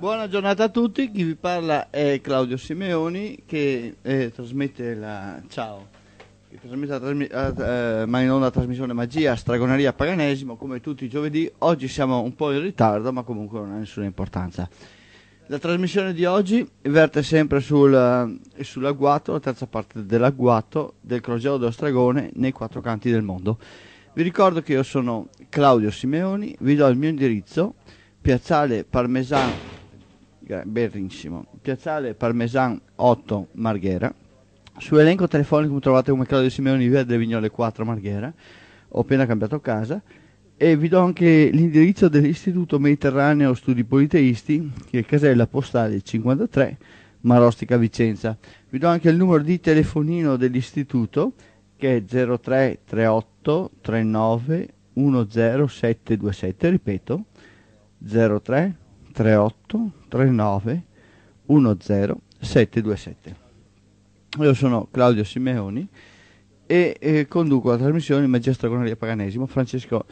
Buona giornata a tutti, chi vi parla è Claudio Simeoni che eh, trasmette la... Ciao. Che trasmette la, trasmi... la eh, ma in onda trasmissione Magia, Stragoneria, Paganesimo come tutti i giovedì. Oggi siamo un po' in ritardo ma comunque non ha nessuna importanza. La trasmissione di oggi verte sempre sul, eh, sull'agguato, la terza parte dell'agguato del Crogeo dello Stragone nei quattro canti del mondo. Vi ricordo che io sono Claudio Simeoni, vi do il mio indirizzo, piazzale Parmesan Bellissima, Piazzale Parmesan 8 Marghera. Su elenco telefonico trovate come Claudio Simeoni via delle Vignole 4 Marghera. Ho appena cambiato casa. E vi do anche l'indirizzo dell'Istituto Mediterraneo Studi Politeisti, che è casella postale 53, Marostica Vicenza. Vi do anche il numero di telefonino dell'istituto, che è 0338 39 10727, ripeto, 03 38 39 10 727. Io sono Claudio Simeoni e eh, conduco la trasmissione Magistra Gonaria Paganesimo. Francesco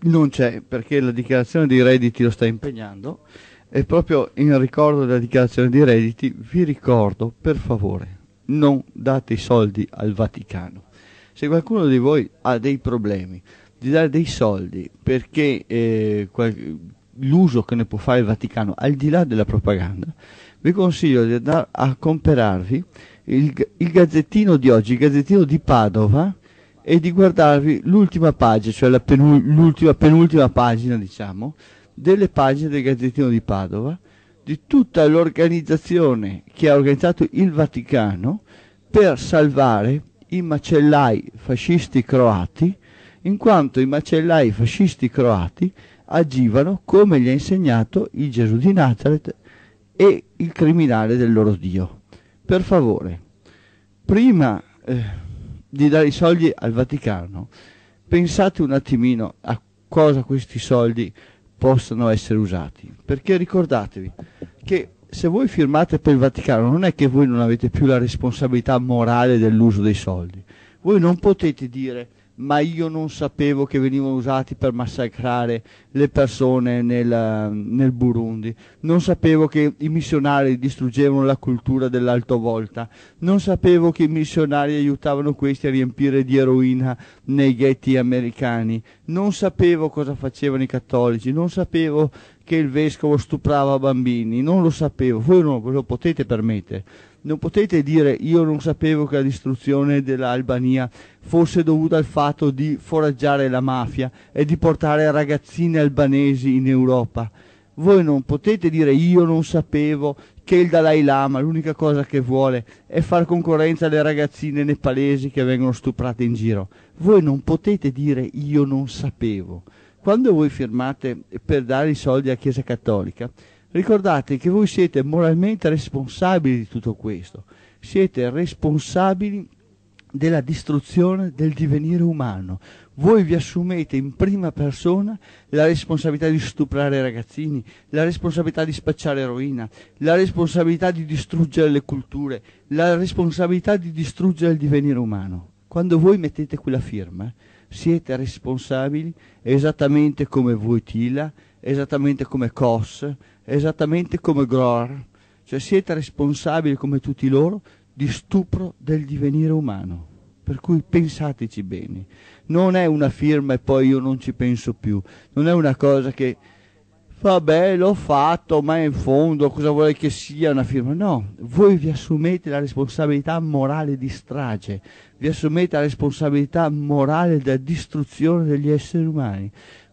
non c'è perché la dichiarazione dei redditi lo sta impegnando e proprio in ricordo della dichiarazione dei redditi vi ricordo per favore non date i soldi al Vaticano. Se qualcuno di voi ha dei problemi di dare dei soldi perché eh, l'uso che ne può fare il Vaticano, al di là della propaganda, vi consiglio di andare a comperarvi il, il gazzettino di oggi, il gazzettino di Padova, e di guardarvi l'ultima pagina, cioè l'ultima, penultima pagina, diciamo, delle pagine del Gazzettino di Padova, di tutta l'organizzazione che ha organizzato il Vaticano per salvare i macellai fascisti croati, in quanto i macellai fascisti croati agivano come gli ha insegnato il Gesù di Nazareth e il criminale del loro Dio. Per favore, prima eh, di dare i soldi al Vaticano, pensate un attimino a cosa questi soldi possano essere usati, perché ricordatevi che se voi firmate per il Vaticano non è che voi non avete più la responsabilità morale dell'uso dei soldi, voi non potete dire ma io non sapevo che venivano usati per massacrare le persone nel, nel Burundi, non sapevo che i missionari distruggevano la cultura dell'alto volta, non sapevo che i missionari aiutavano questi a riempire di eroina nei ghetti americani, non sapevo cosa facevano i cattolici, non sapevo che il vescovo stuprava bambini, non lo sapevo, voi non ve lo potete permettere. Non potete dire io non sapevo che la distruzione dell'Albania fosse dovuta al fatto di foraggiare la mafia e di portare ragazzine albanesi in Europa. Voi non potete dire io non sapevo che il Dalai Lama l'unica cosa che vuole è far concorrenza alle ragazzine nepalesi che vengono stuprate in giro. Voi non potete dire io non sapevo. Quando voi firmate per dare i soldi alla Chiesa Cattolica, ricordate che voi siete moralmente responsabili di tutto questo. Siete responsabili della distruzione del divenire umano. Voi vi assumete in prima persona la responsabilità di stuprare i ragazzini, la responsabilità di spacciare eroina, la responsabilità di distruggere le culture, la responsabilità di distruggere il divenire umano. Quando voi mettete quella firma, siete responsabili esattamente come Voitila, esattamente come Kos, esattamente come Gror, cioè siete responsabili come tutti loro di stupro del divenire umano. Per cui pensateci bene, non è una firma e poi io non ci penso più, non è una cosa che vabbè l'ho fatto, ma in fondo cosa vuole che sia una firma? No, voi vi assumete la responsabilità morale di strage, vi assumete la responsabilità morale della distruzione degli esseri umani,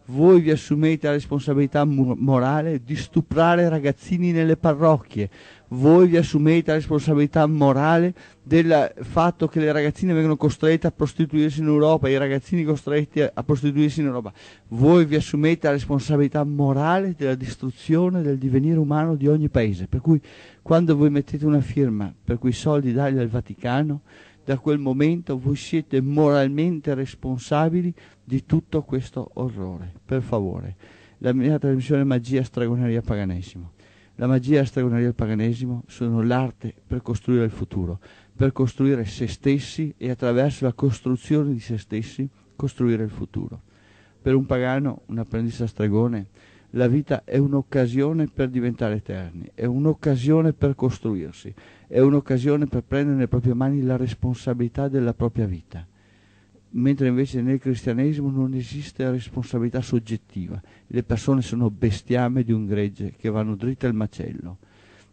voi vi assumete la responsabilità morale di stuprare ragazzini nelle parrocchie, voi vi assumete la responsabilità morale del fatto che le ragazzine vengono costrette a prostituirsi in Europa, i ragazzini costretti a prostituirsi in Europa, voi vi assumete la responsabilità morale della distruzione del divenire umano di ogni paese, per cui quando voi mettete una firma per cui i soldi dati dal Vaticano, da quel momento voi siete moralmente responsabili di tutto questo orrore. Per favore, la mia trasmissione Magia Stragoneria Paganesimo. La magia stragoneria e il paganesimo sono l'arte per costruire il futuro, per costruire se stessi e attraverso la costruzione di se stessi costruire il futuro. Per un pagano, un apprendista stregone, la vita è un'occasione per diventare eterni, è un'occasione per costruirsi, è un'occasione per prendere nelle proprie mani la responsabilità della propria vita, mentre invece nel cristianesimo non esiste responsabilità soggettiva, le persone sono bestiame di un gregge che vanno dritte al macello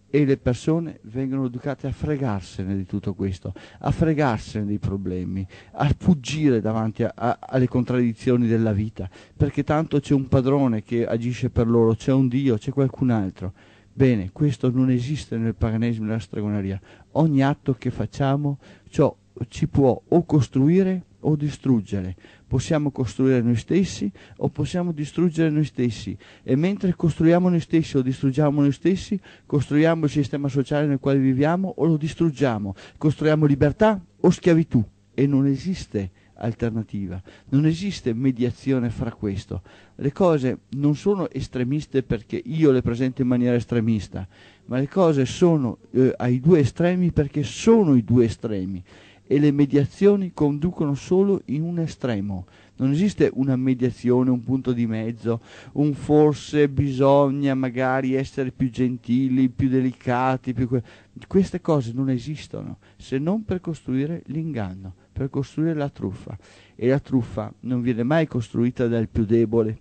e le persone vengono educate a fregarsene di tutto questo, a fregarsene dei problemi, a fuggire davanti a, a, alle contraddizioni della vita, perché tanto c'è un padrone che agisce per loro, c'è un Dio, c'è qualcun altro Bene, questo non esiste nel paganesimo nella stregoneria. Ogni atto che facciamo ciò ci può o costruire o distruggere. Possiamo costruire noi stessi o possiamo distruggere noi stessi. E mentre costruiamo noi stessi o distruggiamo noi stessi, costruiamo il sistema sociale nel quale viviamo o lo distruggiamo. Costruiamo libertà o schiavitù. E non esiste alternativa. Non esiste mediazione fra questo. Le cose non sono estremiste perché io le presento in maniera estremista, ma le cose sono eh, ai due estremi perché sono i due estremi e le mediazioni conducono solo in un estremo. Non esiste una mediazione, un punto di mezzo, un forse bisogna magari essere più gentili, più delicati, più que queste cose non esistono se non per costruire l'inganno per costruire la truffa e la truffa non viene mai costruita dal più debole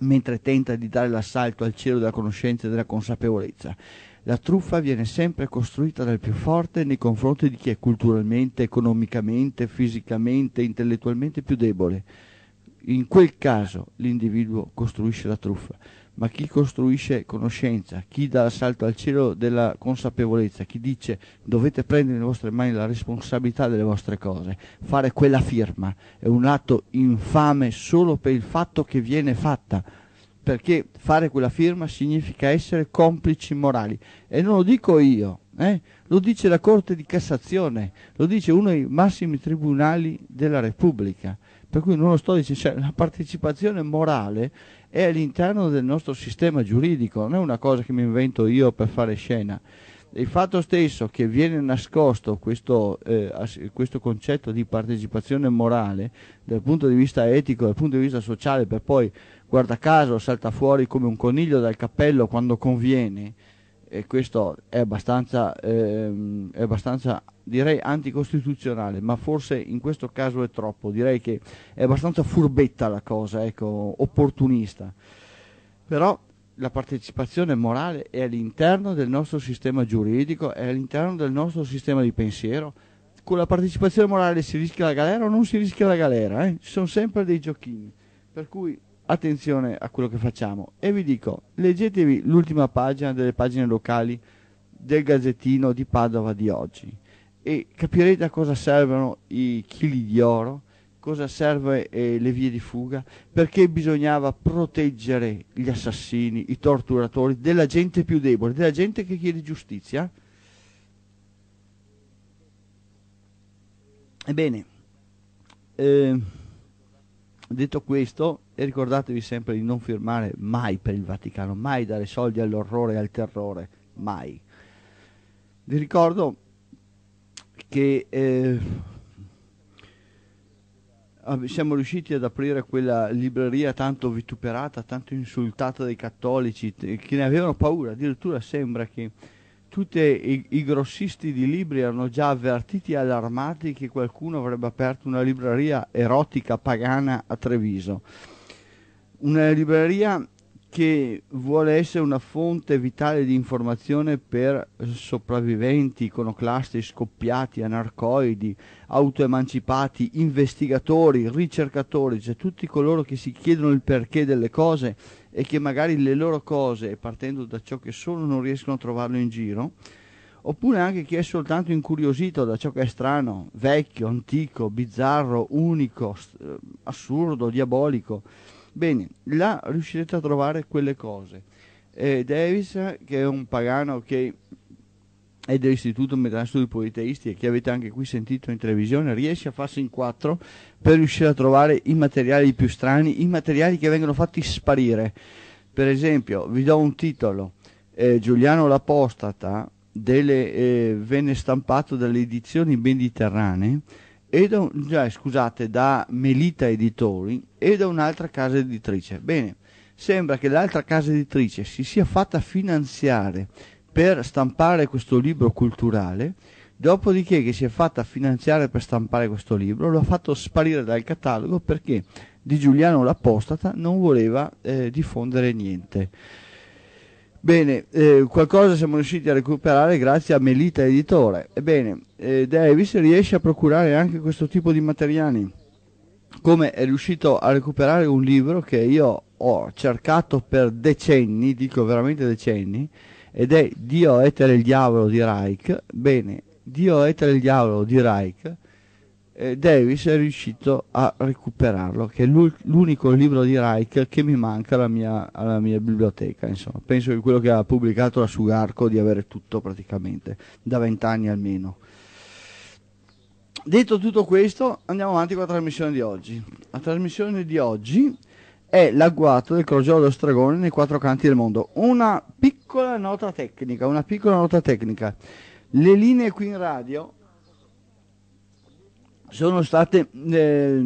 mentre tenta di dare l'assalto al cielo della conoscenza e della consapevolezza. La truffa viene sempre costruita dal più forte nei confronti di chi è culturalmente, economicamente, fisicamente, intellettualmente più debole. In quel caso l'individuo costruisce la truffa ma chi costruisce conoscenza, chi dà l'assalto al cielo della consapevolezza, chi dice dovete prendere nelle vostre mani la responsabilità delle vostre cose, fare quella firma è un atto infame solo per il fatto che viene fatta, perché fare quella firma significa essere complici morali. E non lo dico io, eh? lo dice la Corte di Cassazione, lo dice uno dei massimi tribunali della Repubblica. Per cui non lo sto dicendo, cioè, la partecipazione morale è all'interno del nostro sistema giuridico, non è una cosa che mi invento io per fare scena. Il fatto stesso che viene nascosto questo, eh, questo concetto di partecipazione morale dal punto di vista etico, dal punto di vista sociale, per poi, guarda caso, salta fuori come un coniglio dal cappello quando conviene, e questo è abbastanza, ehm, è abbastanza, direi anticostituzionale, ma forse in questo caso è troppo, direi che è abbastanza furbetta la cosa, ecco, opportunista. Però la partecipazione morale è all'interno del nostro sistema giuridico, è all'interno del nostro sistema di pensiero. Con la partecipazione morale si rischia la galera o non si rischia la galera, eh? ci sono sempre dei giochini. Per cui attenzione a quello che facciamo e vi dico, leggetevi l'ultima pagina delle pagine locali del Gazzettino di Padova di oggi e capirete a cosa servono i chili di oro, cosa servono eh, le vie di fuga, perché bisognava proteggere gli assassini, i torturatori, della gente più debole, della gente che chiede giustizia. Ebbene, eh, Detto questo, e ricordatevi sempre di non firmare mai per il Vaticano, mai dare soldi all'orrore e al terrore, mai. Vi ricordo che eh, siamo riusciti ad aprire quella libreria tanto vituperata, tanto insultata dai cattolici, eh, che ne avevano paura, addirittura sembra che tutti i, i, grossisti di libri erano già avvertiti e allarmati che qualcuno avrebbe aperto una libreria erotica pagana a Treviso. Una libreria che vuole essere una fonte vitale di informazione per sopravviventi, iconoclasti, scoppiati, anarcoidi, autoemancipati, investigatori, ricercatori, cioè tutti coloro che si chiedono il perché delle cose e che magari le loro cose, partendo da ciò che sono, non riescono a trovarlo in giro, oppure anche chi è soltanto incuriosito da ciò che è strano, vecchio, antico, bizzarro, unico, assurdo, diabolico Bene, là riuscirete a trovare quelle cose. Eh, Davis, che è un pagano che è dell'Istituto Medano Studi Politeisti e che avete anche qui sentito in televisione, riesce a farsi in quattro per riuscire a trovare i materiali più strani, i materiali che vengono fatti sparire. Per esempio, vi do un titolo, eh, Giuliano l'Apostata delle, eh, venne stampato dalle edizioni mediterranee e da, eh, scusate, da Melita Editori e da un'altra casa editrice. Bene, sembra che l'altra casa editrice si sia fatta finanziare per stampare questo libro culturale, dopodiché che si è fatta finanziare per stampare questo libro, lo ha fatto sparire dal catalogo perché di Giuliano l'Apostata non voleva eh, diffondere niente. Bene, eh, qualcosa siamo riusciti a recuperare grazie a Melita Editore. Ebbene, eh, Davis riesce a procurare anche questo tipo di materiali, come è riuscito a recuperare un libro che io ho cercato per decenni, dico veramente decenni, ed è Dio, Etere e il Diavolo di Reich. Bene, Dio, Etere e il Diavolo di Reich eh, Davis è riuscito a recuperarlo, che è l'unico libro di Reich che mi manca alla mia, alla mia biblioteca. Insomma. Penso che quello che ha pubblicato la Sugarco di avere tutto praticamente, da vent'anni almeno. Detto tutto questo, andiamo avanti con la trasmissione di oggi. La trasmissione di oggi è l'agguato del crogiolo dello stregone nei quattro canti del mondo. Una piccola nota tecnica, una piccola nota tecnica. Le linee qui in radio sono state eh,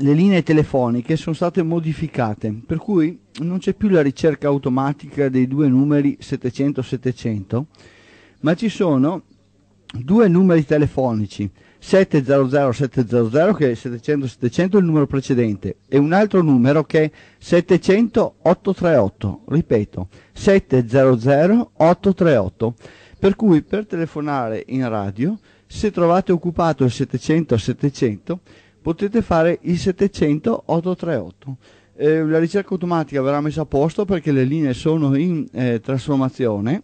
le linee telefoniche sono state modificate, per cui non c'è più la ricerca automatica dei due numeri 700-700, ma ci sono due numeri telefonici, 700-700 che è 700-700 il numero precedente e un altro numero che è 700-838, ripeto, 700-838, per cui per telefonare in radio se trovate occupato il 700-700 potete fare il 700-838. Eh, la ricerca automatica verrà messa a posto perché le linee sono in eh, trasformazione.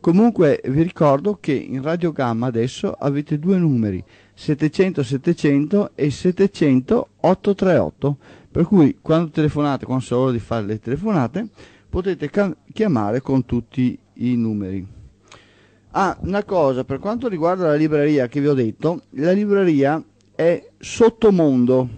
Comunque vi ricordo che in radiogamma adesso avete due numeri, 700-700 e 700-838, per cui quando telefonate, quando sono ora di fare le telefonate, potete chiamare con tutti i numeri. Ah, una cosa, per quanto riguarda la libreria che vi ho detto, la libreria è Sottomondo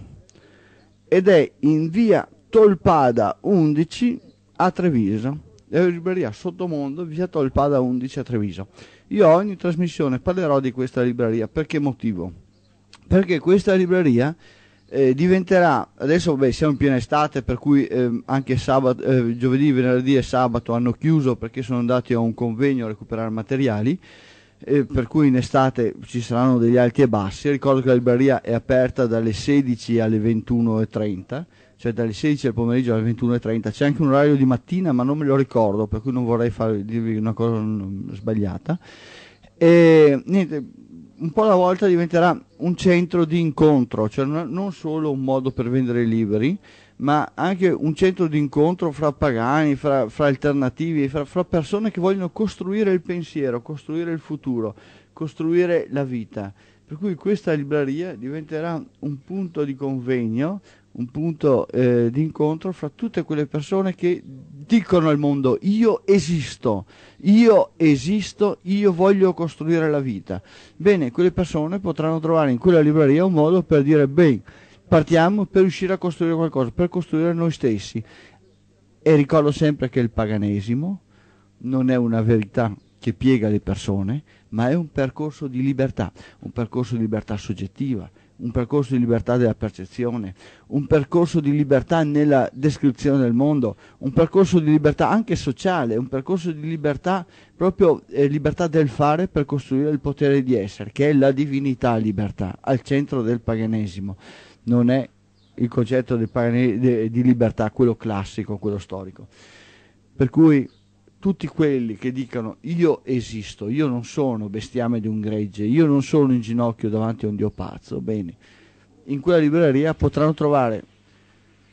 ed è in via Tolpada 11 a Treviso. È La libreria Sottomondo, via Tolpada 11 a Treviso. Io ogni trasmissione parlerò di questa libreria. Perché motivo? Perché questa libreria eh, diventerà adesso beh, siamo in piena estate per cui eh, anche sabato, eh, giovedì, venerdì e sabato hanno chiuso perché sono andati a un convegno a recuperare materiali eh, per cui in estate ci saranno degli alti e bassi ricordo che la libreria è aperta dalle 16 alle 21.30 cioè dalle 16 del pomeriggio alle 21.30 c'è anche un orario di mattina ma non me lo ricordo per cui non vorrei far, dirvi una cosa mm, sbagliata e niente un po' alla volta diventerà un centro di incontro, cioè non solo un modo per vendere i libri, ma anche un centro di incontro fra pagani, fra, fra alternativi, fra, fra, persone che vogliono costruire il pensiero, costruire il futuro, costruire la vita. Per cui questa libreria diventerà un punto di convegno, un punto eh, di incontro fra tutte quelle persone che dicono al mondo io esisto, io esisto, io voglio costruire la vita. Bene, quelle persone potranno trovare in quella libreria un modo per dire beh, partiamo per riuscire a costruire qualcosa, per costruire noi stessi. E ricordo sempre che il paganesimo non è una verità che piega le persone, ma è un percorso di libertà, un percorso di libertà soggettiva, un percorso di libertà della percezione, un percorso di libertà nella descrizione del mondo, un percorso di libertà anche sociale, un percorso di libertà proprio eh, libertà del fare per costruire il potere di essere, che è la divinità libertà, al centro del paganesimo. Non è il concetto di libertà quello classico, quello storico. Per cui tutti quelli che dicono io esisto, io non sono bestiame di un gregge, io non sono in ginocchio davanti a un dio pazzo, bene, in quella libreria potranno trovare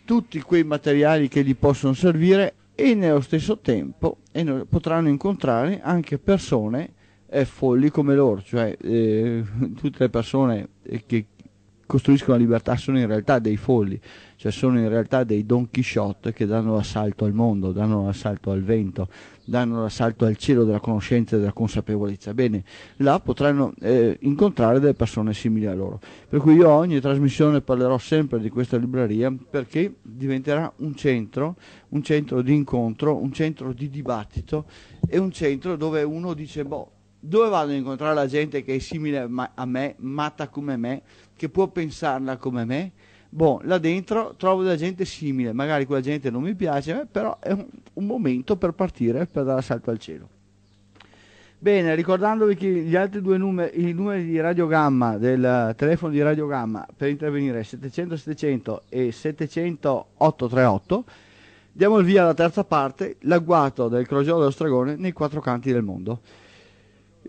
tutti quei materiali che gli possono servire e nello stesso tempo potranno incontrare anche persone eh, folli come loro, cioè eh, tutte le persone eh, che costruiscono la libertà sono in realtà dei folli, cioè sono in realtà dei Don Quixote che danno l'assalto al mondo, danno l'assalto al vento, danno l'assalto al cielo della conoscenza e della consapevolezza. Bene, là potranno eh, incontrare delle persone simili a loro. Per cui io ogni trasmissione parlerò sempre di questa libreria perché diventerà un centro, un centro di incontro, un centro di dibattito e un centro dove uno dice boh dove vado a incontrare la gente che è simile a me, matta come me, che può pensarla come me? Boh, là dentro trovo della gente simile, magari quella gente non mi piace, però è un, un momento per partire, per dare salto al cielo. Bene, ricordandovi che gli altri due numeri, i numeri di radiogamma, del telefono di radiogamma per intervenire 700-700 e 700-838, diamo il via alla terza parte, l'agguato del crogiolo dello stregone nei quattro canti del mondo.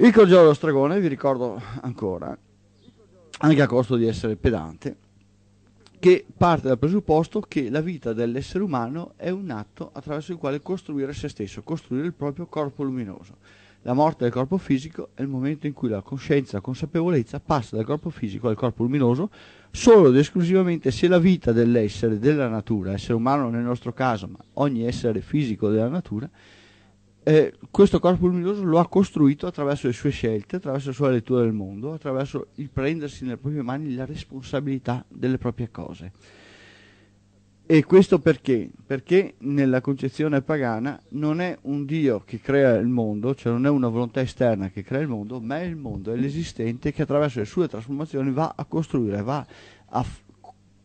Il Congelo dello Stregone, vi ricordo ancora, anche a costo di essere pedante, che parte dal presupposto che la vita dell'essere umano è un atto attraverso il quale costruire se stesso, costruire il proprio corpo luminoso. La morte del corpo fisico è il momento in cui la coscienza, la consapevolezza passa dal corpo fisico al corpo luminoso solo ed esclusivamente se la vita dell'essere, della natura, essere umano nel nostro caso, ma ogni essere fisico della natura, eh, questo corpo luminoso lo ha costruito attraverso le sue scelte, attraverso la sua lettura del mondo, attraverso il prendersi nelle proprie mani la responsabilità delle proprie cose. E questo perché? Perché nella concezione pagana non è un Dio che crea il mondo, cioè non è una volontà esterna che crea il mondo, ma è il mondo, è l'esistente che attraverso le sue trasformazioni va a costruire, va a,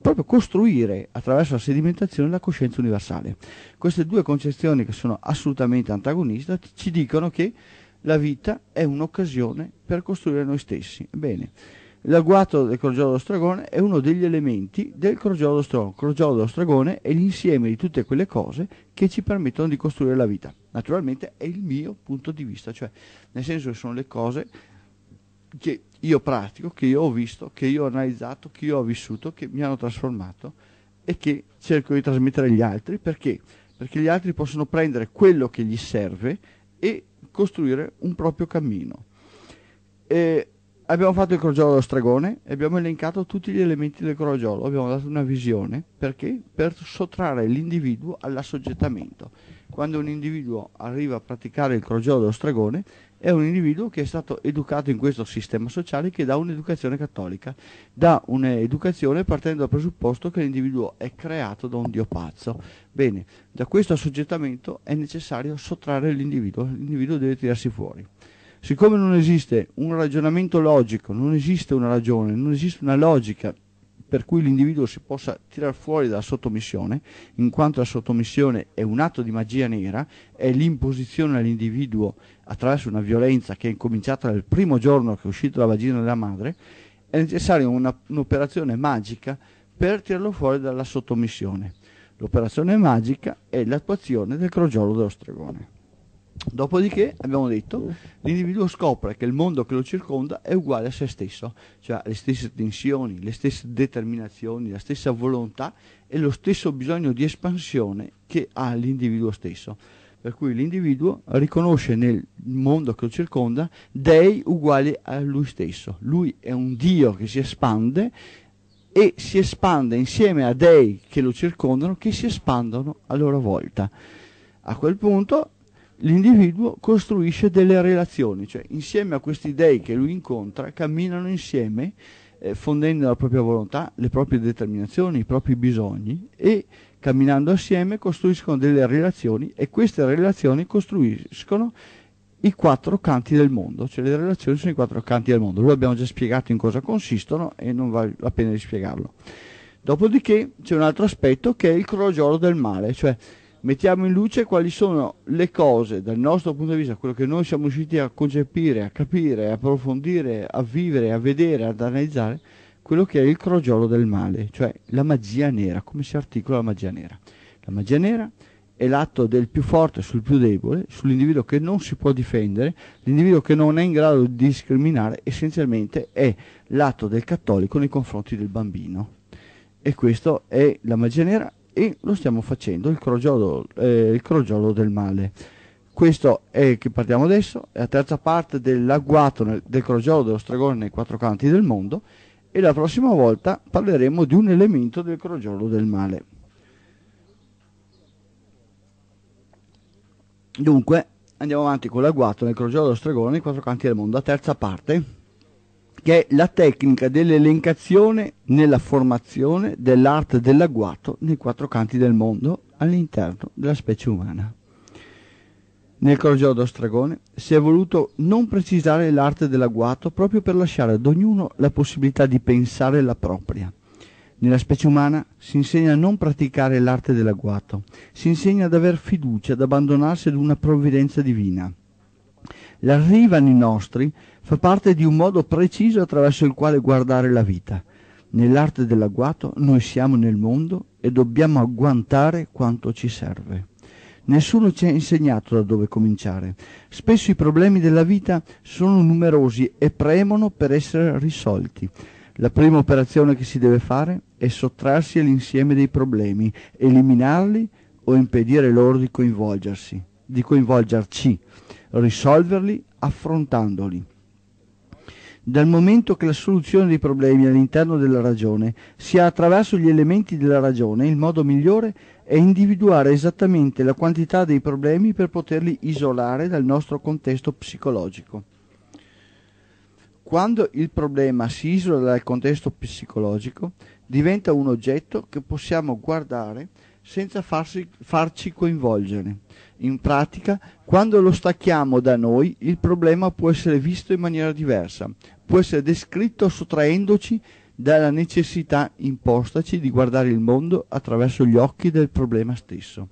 proprio costruire attraverso la sedimentazione la coscienza universale. Queste due concezioni che sono assolutamente antagoniste ci dicono che la vita è un'occasione per costruire noi stessi. Bene, l'agguato del crogiolo dello stragone è uno degli elementi del crogiolo dello stragone. Il crogiolo dello stragone è l'insieme di tutte quelle cose che ci permettono di costruire la vita. Naturalmente è il mio punto di vista, cioè nel senso che sono le cose che io pratico, che io ho visto, che io ho analizzato, che io ho vissuto, che mi hanno trasformato e che cerco di trasmettere agli altri perché? Perché gli altri possono prendere quello che gli serve e costruire un proprio cammino. E abbiamo fatto il crogiolo dello stregone e abbiamo elencato tutti gli elementi del crogiolo, abbiamo dato una visione perché? Per sottrarre l'individuo all'assoggettamento. Quando un individuo arriva a praticare il crogiolo dello stregone è un individuo che è stato educato in questo sistema sociale che dà un'educazione cattolica, dà un'educazione partendo dal presupposto che l'individuo è creato da un Dio pazzo. Bene, da questo assoggettamento è necessario sottrarre l'individuo, l'individuo deve tirarsi fuori. Siccome non esiste un ragionamento logico, non esiste una ragione, non esiste una logica per cui l'individuo si possa tirar fuori dalla sottomissione, in quanto la sottomissione è un atto di magia nera, è l'imposizione all'individuo attraverso una violenza che è incominciata dal primo giorno che è uscito dalla vagina della madre, è necessaria un'operazione magica per tirarlo fuori dalla sottomissione. L'operazione magica è l'attuazione del crogiolo dello stregone. Dopodiché, abbiamo detto, mm. l'individuo scopre che il mondo che lo circonda è uguale a se stesso, cioè le stesse tensioni, le stesse determinazioni, la stessa volontà e lo stesso bisogno di espansione che ha l'individuo stesso. Per cui l'individuo riconosce nel mondo che lo circonda dei uguali a lui stesso. Lui è un Dio che si espande e si espande insieme a dei che lo circondano che si espandono a loro volta. A quel punto l'individuo costruisce delle relazioni, cioè insieme a questi dei che lui incontra camminano insieme eh, fondendo la propria volontà, le proprie determinazioni, i propri bisogni e camminando assieme costruiscono delle relazioni e queste relazioni costruiscono i quattro canti del mondo, cioè le relazioni sono i quattro canti del mondo, Lui abbiamo già spiegato in cosa consistono e non vale la pena di spiegarlo. Dopodiché c'è un altro aspetto che è il crogiolo del male, cioè mettiamo in luce quali sono le cose dal nostro punto di vista, quello che noi siamo riusciti a concepire, a capire, a approfondire, a vivere, a vedere, ad analizzare, quello che è il crogiolo del male, cioè la magia nera, come si articola la magia nera. La magia nera è l'atto del più forte sul più debole, sull'individuo che non si può difendere, l'individuo che non è in grado di discriminare, essenzialmente è l'atto del cattolico nei confronti del bambino. E questa è la magia nera e lo stiamo facendo il crogiolo, eh, il crogiolo del male questo è che partiamo adesso è la terza parte dell'agguato del crogiolo dello stregone nei quattro canti del mondo e la prossima volta parleremo di un elemento del crogiolo del male dunque andiamo avanti con l'agguato nel crogiolo dello stregone nei quattro canti del mondo la terza parte che è la tecnica dell'elencazione nella formazione dell'arte dell'agguato nei quattro canti del mondo all'interno della specie umana. Nel Corgiodo Stragone si è voluto non precisare l'arte dell'agguato proprio per lasciare ad ognuno la possibilità di pensare la propria. Nella specie umana si insegna a non praticare l'arte dell'agguato, si insegna ad aver fiducia, ad abbandonarsi ad una provvidenza divina. L'arrivano i nostri fa parte di un modo preciso attraverso il quale guardare la vita. Nell'arte dell'agguato noi siamo nel mondo e dobbiamo agguantare quanto ci serve. Nessuno ci ha insegnato da dove cominciare. Spesso i problemi della vita sono numerosi e premono per essere risolti. La prima operazione che si deve fare è sottrarsi all'insieme dei problemi, eliminarli o impedire loro di coinvolgersi, di coinvolgerci, risolverli affrontandoli dal momento che la soluzione dei problemi all'interno della ragione sia attraverso gli elementi della ragione, il modo migliore è individuare esattamente la quantità dei problemi per poterli isolare dal nostro contesto psicologico. Quando il problema si isola dal contesto psicologico, diventa un oggetto che possiamo guardare senza farsi, farci coinvolgere. In pratica, quando lo stacchiamo da noi, il problema può essere visto in maniera diversa, può essere descritto sottraendoci dalla necessità impostaci di guardare il mondo attraverso gli occhi del problema stesso.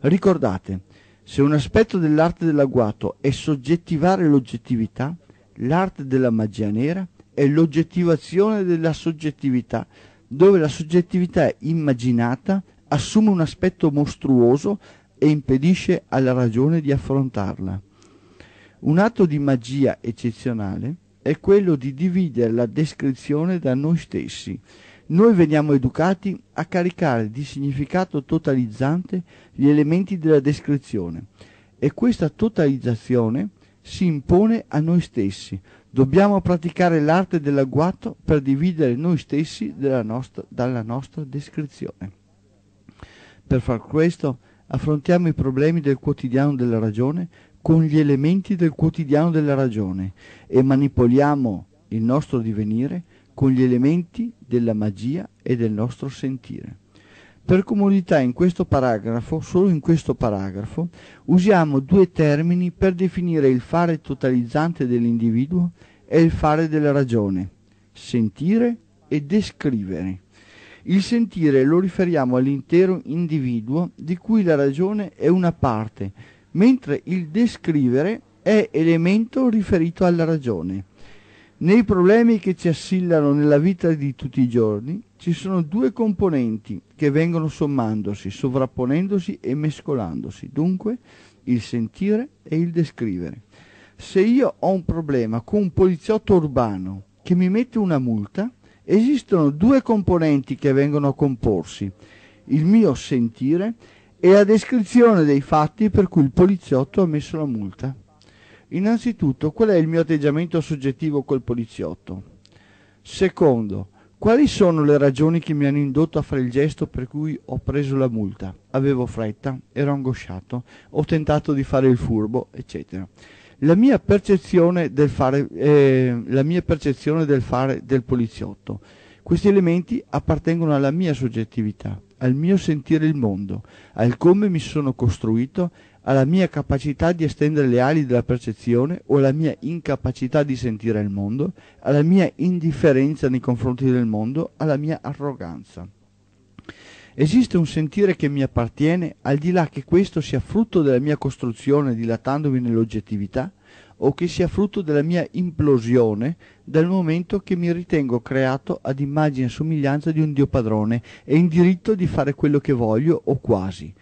Ricordate, se un aspetto dell'arte dell'agguato è soggettivare l'oggettività, l'arte della magia nera è l'oggettivazione della soggettività, dove la soggettività immaginata assume un aspetto mostruoso e impedisce alla ragione di affrontarla. Un atto di magia eccezionale è quello di dividere la descrizione da noi stessi. Noi veniamo educati a caricare di significato totalizzante gli elementi della descrizione e questa totalizzazione si impone a noi stessi. Dobbiamo praticare l'arte dell'agguato per dividere noi stessi nostra, dalla nostra descrizione. Per far questo affrontiamo i problemi del quotidiano della ragione con gli elementi del quotidiano della ragione e manipoliamo il nostro divenire con gli elementi della magia e del nostro sentire. Per comodità in questo paragrafo, solo in questo paragrafo, usiamo due termini per definire il fare totalizzante dell'individuo e il fare della ragione, sentire e descrivere. Il sentire lo riferiamo all'intero individuo di cui la ragione è una parte, mentre il descrivere è elemento riferito alla ragione. Nei problemi che ci assillano nella vita di tutti i giorni ci sono due componenti che vengono sommandosi, sovrapponendosi e mescolandosi, dunque il sentire e il descrivere. Se io ho un problema con un poliziotto urbano che mi mette una multa, esistono due componenti che vengono a comporsi, il mio sentire e e la descrizione dei fatti per cui il poliziotto ha messo la multa. Innanzitutto, qual è il mio atteggiamento soggettivo col poliziotto? Secondo, quali sono le ragioni che mi hanno indotto a fare il gesto per cui ho preso la multa? Avevo fretta, ero angosciato, ho tentato di fare il furbo, eccetera. La mia percezione del fare, eh, la mia percezione del, fare del poliziotto. Questi elementi appartengono alla mia soggettività al mio sentire il mondo, al come mi sono costruito, alla mia capacità di estendere le ali della percezione o alla mia incapacità di sentire il mondo, alla mia indifferenza nei confronti del mondo, alla mia arroganza. Esiste un sentire che mi appartiene al di là che questo sia frutto della mia costruzione dilatandomi nell'oggettività o che sia frutto della mia implosione dal momento che mi ritengo creato ad immagine e somiglianza di un Dio padrone e in diritto di fare quello che voglio o quasi.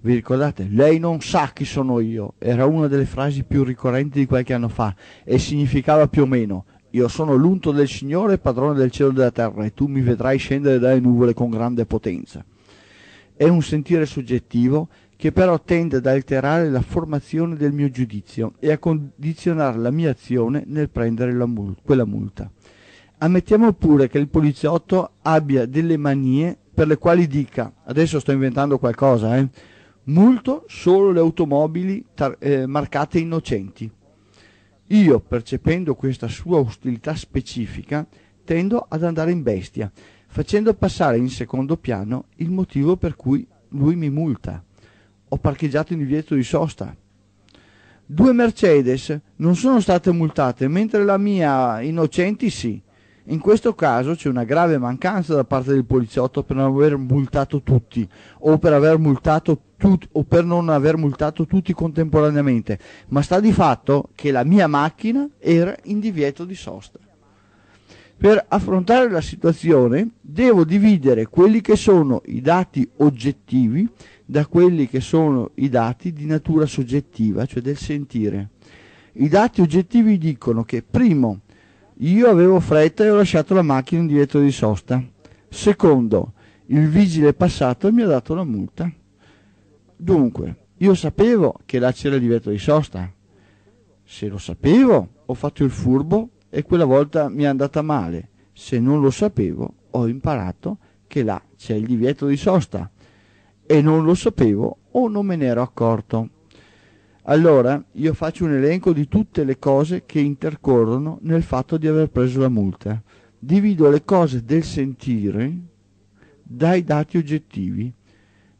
Vi ricordate? Lei non sa chi sono io. Era una delle frasi più ricorrenti di qualche anno fa e significava più o meno io sono l'unto del Signore, padrone del cielo e della terra, e tu mi vedrai scendere dalle nuvole con grande potenza. È un sentire soggettivo che però tende ad alterare la formazione del mio giudizio e a condizionare la mia azione nel prendere mul- quella multa. Ammettiamo pure che il poliziotto abbia delle manie per le quali dica, adesso sto inventando qualcosa, eh, multo solo le automobili tar- eh, marcate innocenti. Io, percependo questa sua ostilità specifica, tendo ad andare in bestia, facendo passare in secondo piano il motivo per cui lui mi multa ho parcheggiato in divieto di sosta. Due Mercedes non sono state multate, mentre la mia Innocenti sì. In questo caso c'è una grave mancanza da parte del poliziotto per non aver multato tutti o per, aver multato tut- o per non aver multato tutti contemporaneamente, ma sta di fatto che la mia macchina era in divieto di sosta. Per affrontare la situazione devo dividere quelli che sono i dati oggettivi da quelli che sono i dati di natura soggettiva, cioè del sentire. I dati oggettivi dicono che, primo, io avevo fretta e ho lasciato la macchina in divieto di sosta. Secondo, il vigile è passato e mi ha dato la multa. Dunque, io sapevo che là c'era il divieto di sosta. Se lo sapevo, ho fatto il furbo e quella volta mi è andata male. Se non lo sapevo, ho imparato che là c'è il divieto di sosta e non lo sapevo o non me ne ero accorto. Allora io faccio un elenco di tutte le cose che intercorrono nel fatto di aver preso la multa. Divido le cose del sentire dai dati oggettivi.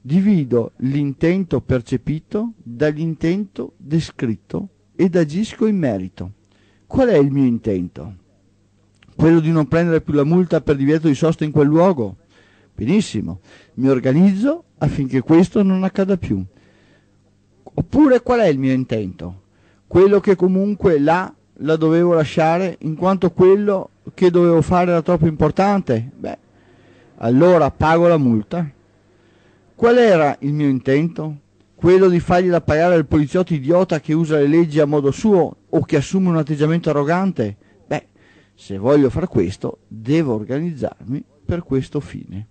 Divido l'intento percepito dall'intento descritto ed agisco in merito. Qual è il mio intento? Quello di non prendere più la multa per divieto di sosta in quel luogo? Benissimo mi organizzo affinché questo non accada più. Oppure qual è il mio intento? Quello che comunque là la dovevo lasciare in quanto quello che dovevo fare era troppo importante? Beh, allora pago la multa. Qual era il mio intento? Quello di fargliela pagare al poliziotto idiota che usa le leggi a modo suo o che assume un atteggiamento arrogante? Beh, se voglio far questo, devo organizzarmi per questo fine.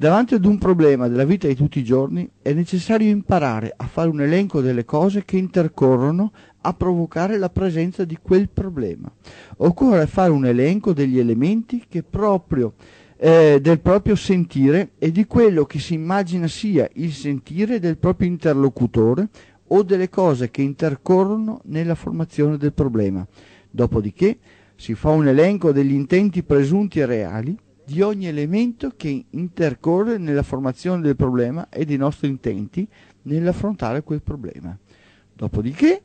Davanti ad un problema della vita di tutti i giorni è necessario imparare a fare un elenco delle cose che intercorrono a provocare la presenza di quel problema. Occorre fare un elenco degli elementi che proprio eh, del proprio sentire e di quello che si immagina sia il sentire del proprio interlocutore o delle cose che intercorrono nella formazione del problema. Dopodiché si fa un elenco degli intenti presunti e reali di ogni elemento che intercorre nella formazione del problema e dei nostri intenti nell'affrontare quel problema. Dopodiché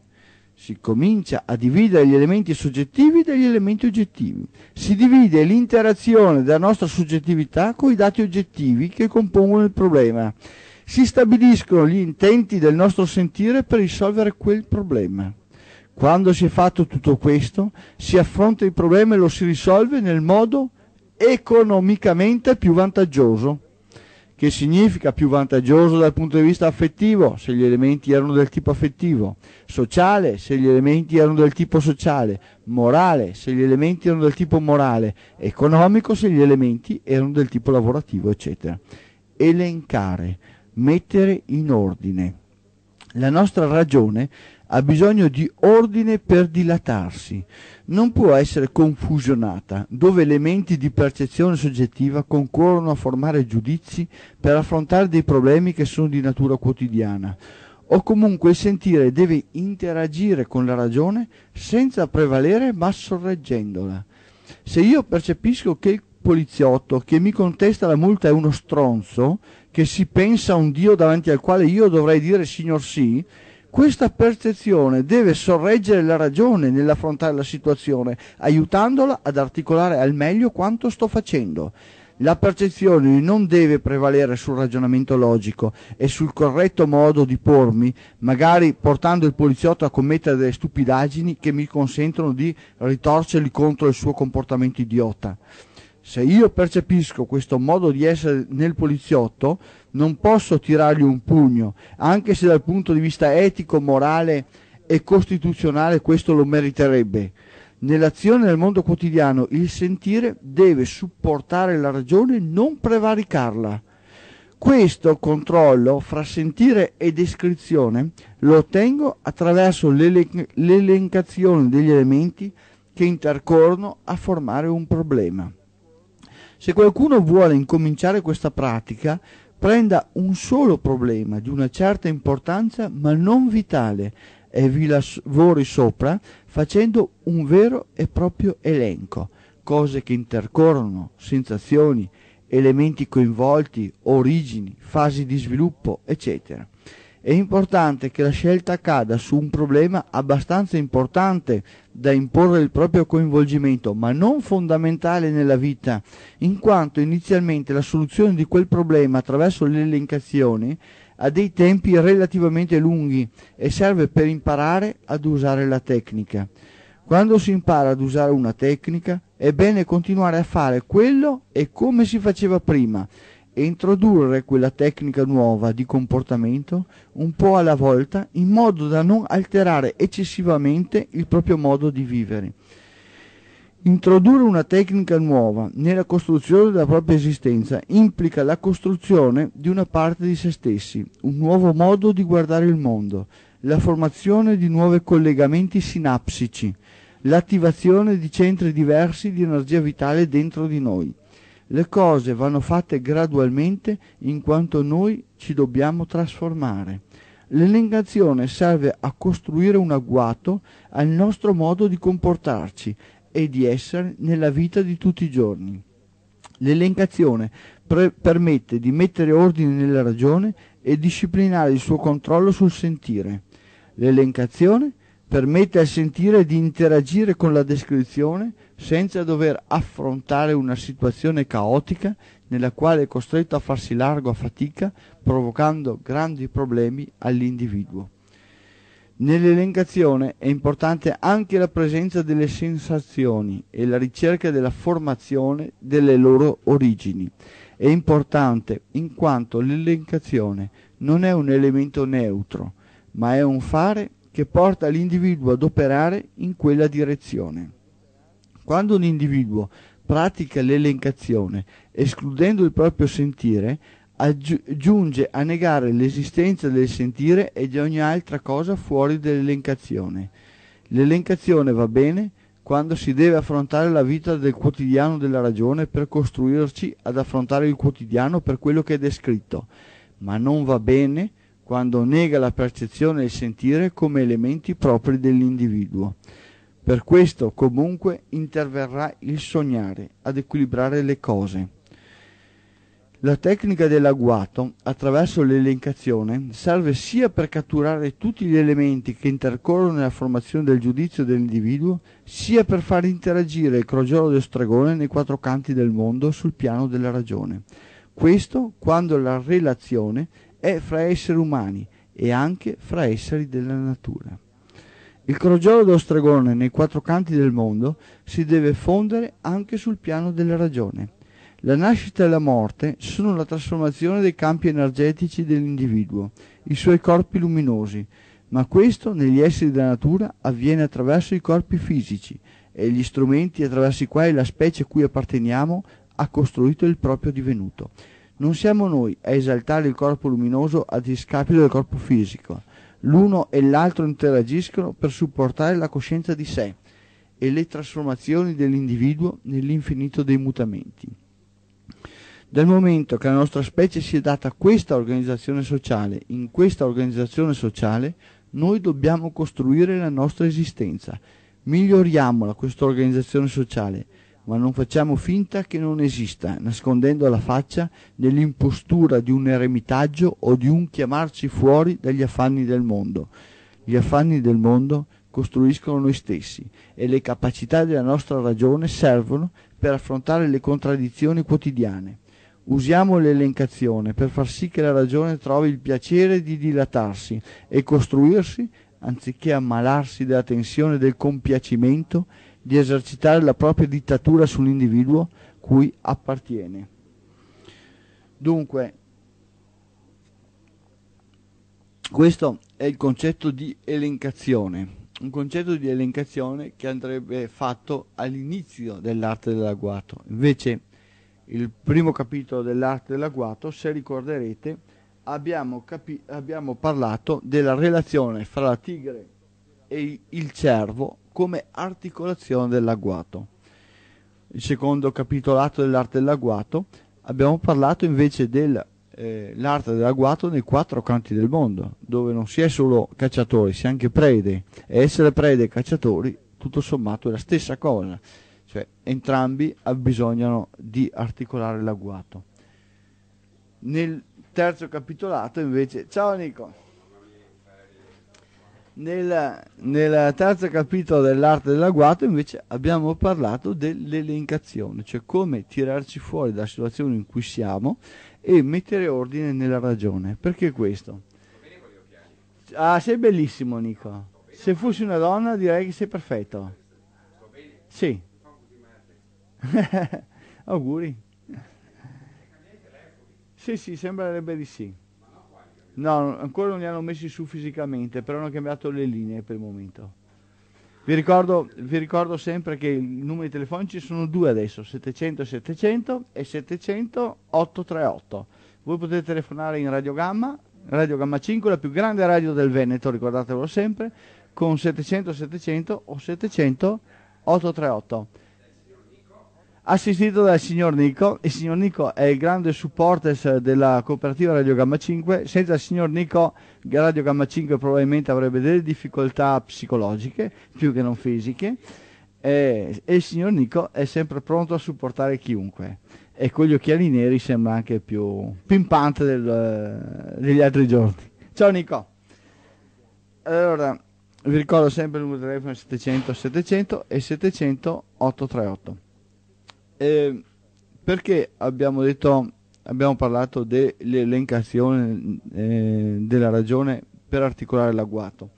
si comincia a dividere gli elementi soggettivi dagli elementi oggettivi. Si divide l'interazione della nostra soggettività con i dati oggettivi che compongono il problema. Si stabiliscono gli intenti del nostro sentire per risolvere quel problema. Quando si è fatto tutto questo, si affronta il problema e lo si risolve nel modo economicamente più vantaggioso. Che significa più vantaggioso dal punto di vista affettivo, se gli elementi erano del tipo affettivo, sociale, se gli elementi erano del tipo sociale, morale, se gli elementi erano del tipo morale, economico, se gli elementi erano del tipo lavorativo, eccetera. Elencare, mettere in ordine. La nostra ragione ha bisogno di ordine per dilatarsi, non può essere confusionata, dove elementi di percezione soggettiva concorrono a formare giudizi per affrontare dei problemi che sono di natura quotidiana, o comunque il sentire deve interagire con la ragione senza prevalere ma sorreggendola. Se io percepisco che il poliziotto che mi contesta la multa è uno stronzo, che si pensa a un Dio davanti al quale io dovrei dire signor sì, questa percezione deve sorreggere la ragione nell'affrontare la situazione, aiutandola ad articolare al meglio quanto sto facendo. La percezione non deve prevalere sul ragionamento logico e sul corretto modo di pormi, magari portando il poliziotto a commettere delle stupidaggini che mi consentono di ritorcerli contro il suo comportamento idiota. Se io percepisco questo modo di essere nel poliziotto, non posso tirargli un pugno, anche se dal punto di vista etico, morale e costituzionale questo lo meriterebbe. Nell'azione del mondo quotidiano il sentire deve supportare la ragione, non prevaricarla. Questo controllo fra sentire e descrizione lo ottengo attraverso l'elencazione degli elementi che intercorrono a formare un problema. Se qualcuno vuole incominciare questa pratica, prenda un solo problema di una certa importanza ma non vitale e vi lavori sopra facendo un vero e proprio elenco, cose che intercorrono, sensazioni, elementi coinvolti, origini, fasi di sviluppo, eccetera. È importante che la scelta accada su un problema abbastanza importante da imporre il proprio coinvolgimento, ma non fondamentale nella vita, in quanto inizialmente la soluzione di quel problema attraverso le elencazioni ha dei tempi relativamente lunghi e serve per imparare ad usare la tecnica. Quando si impara ad usare una tecnica, è bene continuare a fare quello e come si faceva prima, e introdurre quella tecnica nuova di comportamento un po' alla volta in modo da non alterare eccessivamente il proprio modo di vivere. Introdurre una tecnica nuova nella costruzione della propria esistenza implica la costruzione di una parte di se stessi, un nuovo modo di guardare il mondo, la formazione di nuovi collegamenti sinapsici, l'attivazione di centri diversi di energia vitale dentro di noi. Le cose vanno fatte gradualmente in quanto noi ci dobbiamo trasformare. L'elencazione serve a costruire un agguato al nostro modo di comportarci e di essere nella vita di tutti i giorni. L'elencazione pre- permette di mettere ordine nella ragione e disciplinare il suo controllo sul sentire. L'elencazione permette al sentire di interagire con la descrizione senza dover affrontare una situazione caotica nella quale è costretto a farsi largo a fatica, provocando grandi problemi all'individuo. Nell'elencazione è importante anche la presenza delle sensazioni e la ricerca della formazione delle loro origini. È importante in quanto l'elencazione non è un elemento neutro, ma è un fare che porta l'individuo ad operare in quella direzione. Quando un individuo pratica l'elencazione escludendo il proprio sentire, aggi- giunge a negare l'esistenza del sentire e di ogni altra cosa fuori dell'elencazione. L'elencazione va bene quando si deve affrontare la vita del quotidiano della ragione per costruirci ad affrontare il quotidiano per quello che è descritto, ma non va bene quando nega la percezione e il sentire come elementi propri dell'individuo. Per questo comunque interverrà il sognare ad equilibrare le cose. La tecnica dell'agguato, attraverso l'elencazione, serve sia per catturare tutti gli elementi che intercorrono nella formazione del giudizio dell'individuo, sia per far interagire il crogiolo del stregone nei quattro canti del mondo sul piano della ragione. Questo quando la relazione è fra esseri umani e anche fra esseri della natura. Il crogiolo dello stregone nei quattro canti del mondo si deve fondere anche sul piano della ragione. La nascita e la morte sono la trasformazione dei campi energetici dell'individuo, i suoi corpi luminosi, ma questo negli esseri della natura avviene attraverso i corpi fisici e gli strumenti attraverso i quali la specie a cui apparteniamo ha costruito il proprio divenuto. Non siamo noi a esaltare il corpo luminoso a discapito del corpo fisico, l'uno e l'altro interagiscono per supportare la coscienza di sé e le trasformazioni dell'individuo nell'infinito dei mutamenti. Dal momento che la nostra specie si è data a questa organizzazione sociale, in questa organizzazione sociale noi dobbiamo costruire la nostra esistenza. Miglioriamola questa organizzazione sociale, ma non facciamo finta che non esista, nascondendo la faccia nell'impostura di un eremitaggio o di un chiamarci fuori dagli affanni del mondo. Gli affanni del mondo costruiscono noi stessi e le capacità della nostra ragione servono per affrontare le contraddizioni quotidiane. Usiamo l'elencazione per far sì che la ragione trovi il piacere di dilatarsi e costruirsi anziché ammalarsi della tensione del compiacimento di esercitare la propria dittatura sull'individuo cui appartiene. Dunque, questo è il concetto di elencazione, un concetto di elencazione che andrebbe fatto all'inizio dell'arte dell'agguato. Invece il primo capitolo dell'arte dell'agguato, se ricorderete, abbiamo, abbiamo parlato della relazione fra la tigre e il cervo come articolazione dell'agguato. Il secondo capitolato dell'arte dell'agguato abbiamo parlato invece dell'arte eh, dell'agguato nei quattro canti del mondo, dove non si è solo cacciatori, si è anche prede, e essere prede e cacciatori tutto sommato è la stessa cosa, cioè entrambi abbisognano di articolare l'agguato. Nel terzo capitolato invece, ciao Nico! Nel, terzo capitolo dell'arte dell'agguato invece abbiamo parlato dell'elencazione, cioè come tirarci fuori dalla situazione in cui siamo e mettere ordine nella ragione. Perché questo? Ah, sei bellissimo Nico. Se fossi una donna direi che sei perfetto. Sì. Auguri. Sì, sì, sembrerebbe di sì. No, ancora non li hanno messi su fisicamente, però hanno cambiato le linee per il momento. Vi ricordo, vi ricordo, sempre che i numeri telefonici sono due adesso, 700 700 e 700 838. Voi potete telefonare in Radio Gamma, Radio Gamma 5, la più grande radio del Veneto, ricordatevelo sempre, con 700 700 o 700 838 assistito dal signor Nico. Il signor Nico è il grande supporter della cooperativa Radio Gamma 5. Senza il signor Nico, Radio Gamma 5 probabilmente avrebbe delle difficoltà psicologiche più che non fisiche. E, e il signor Nico è sempre pronto a supportare chiunque. E con gli occhiali neri sembra anche più pimpante del, degli altri giorni. Ciao Nico! Allora, vi ricordo sempre il numero di telefono 700 700 e 700 838 eh, perché abbiamo detto abbiamo parlato dell'elencazione eh, della ragione per articolare l'agguato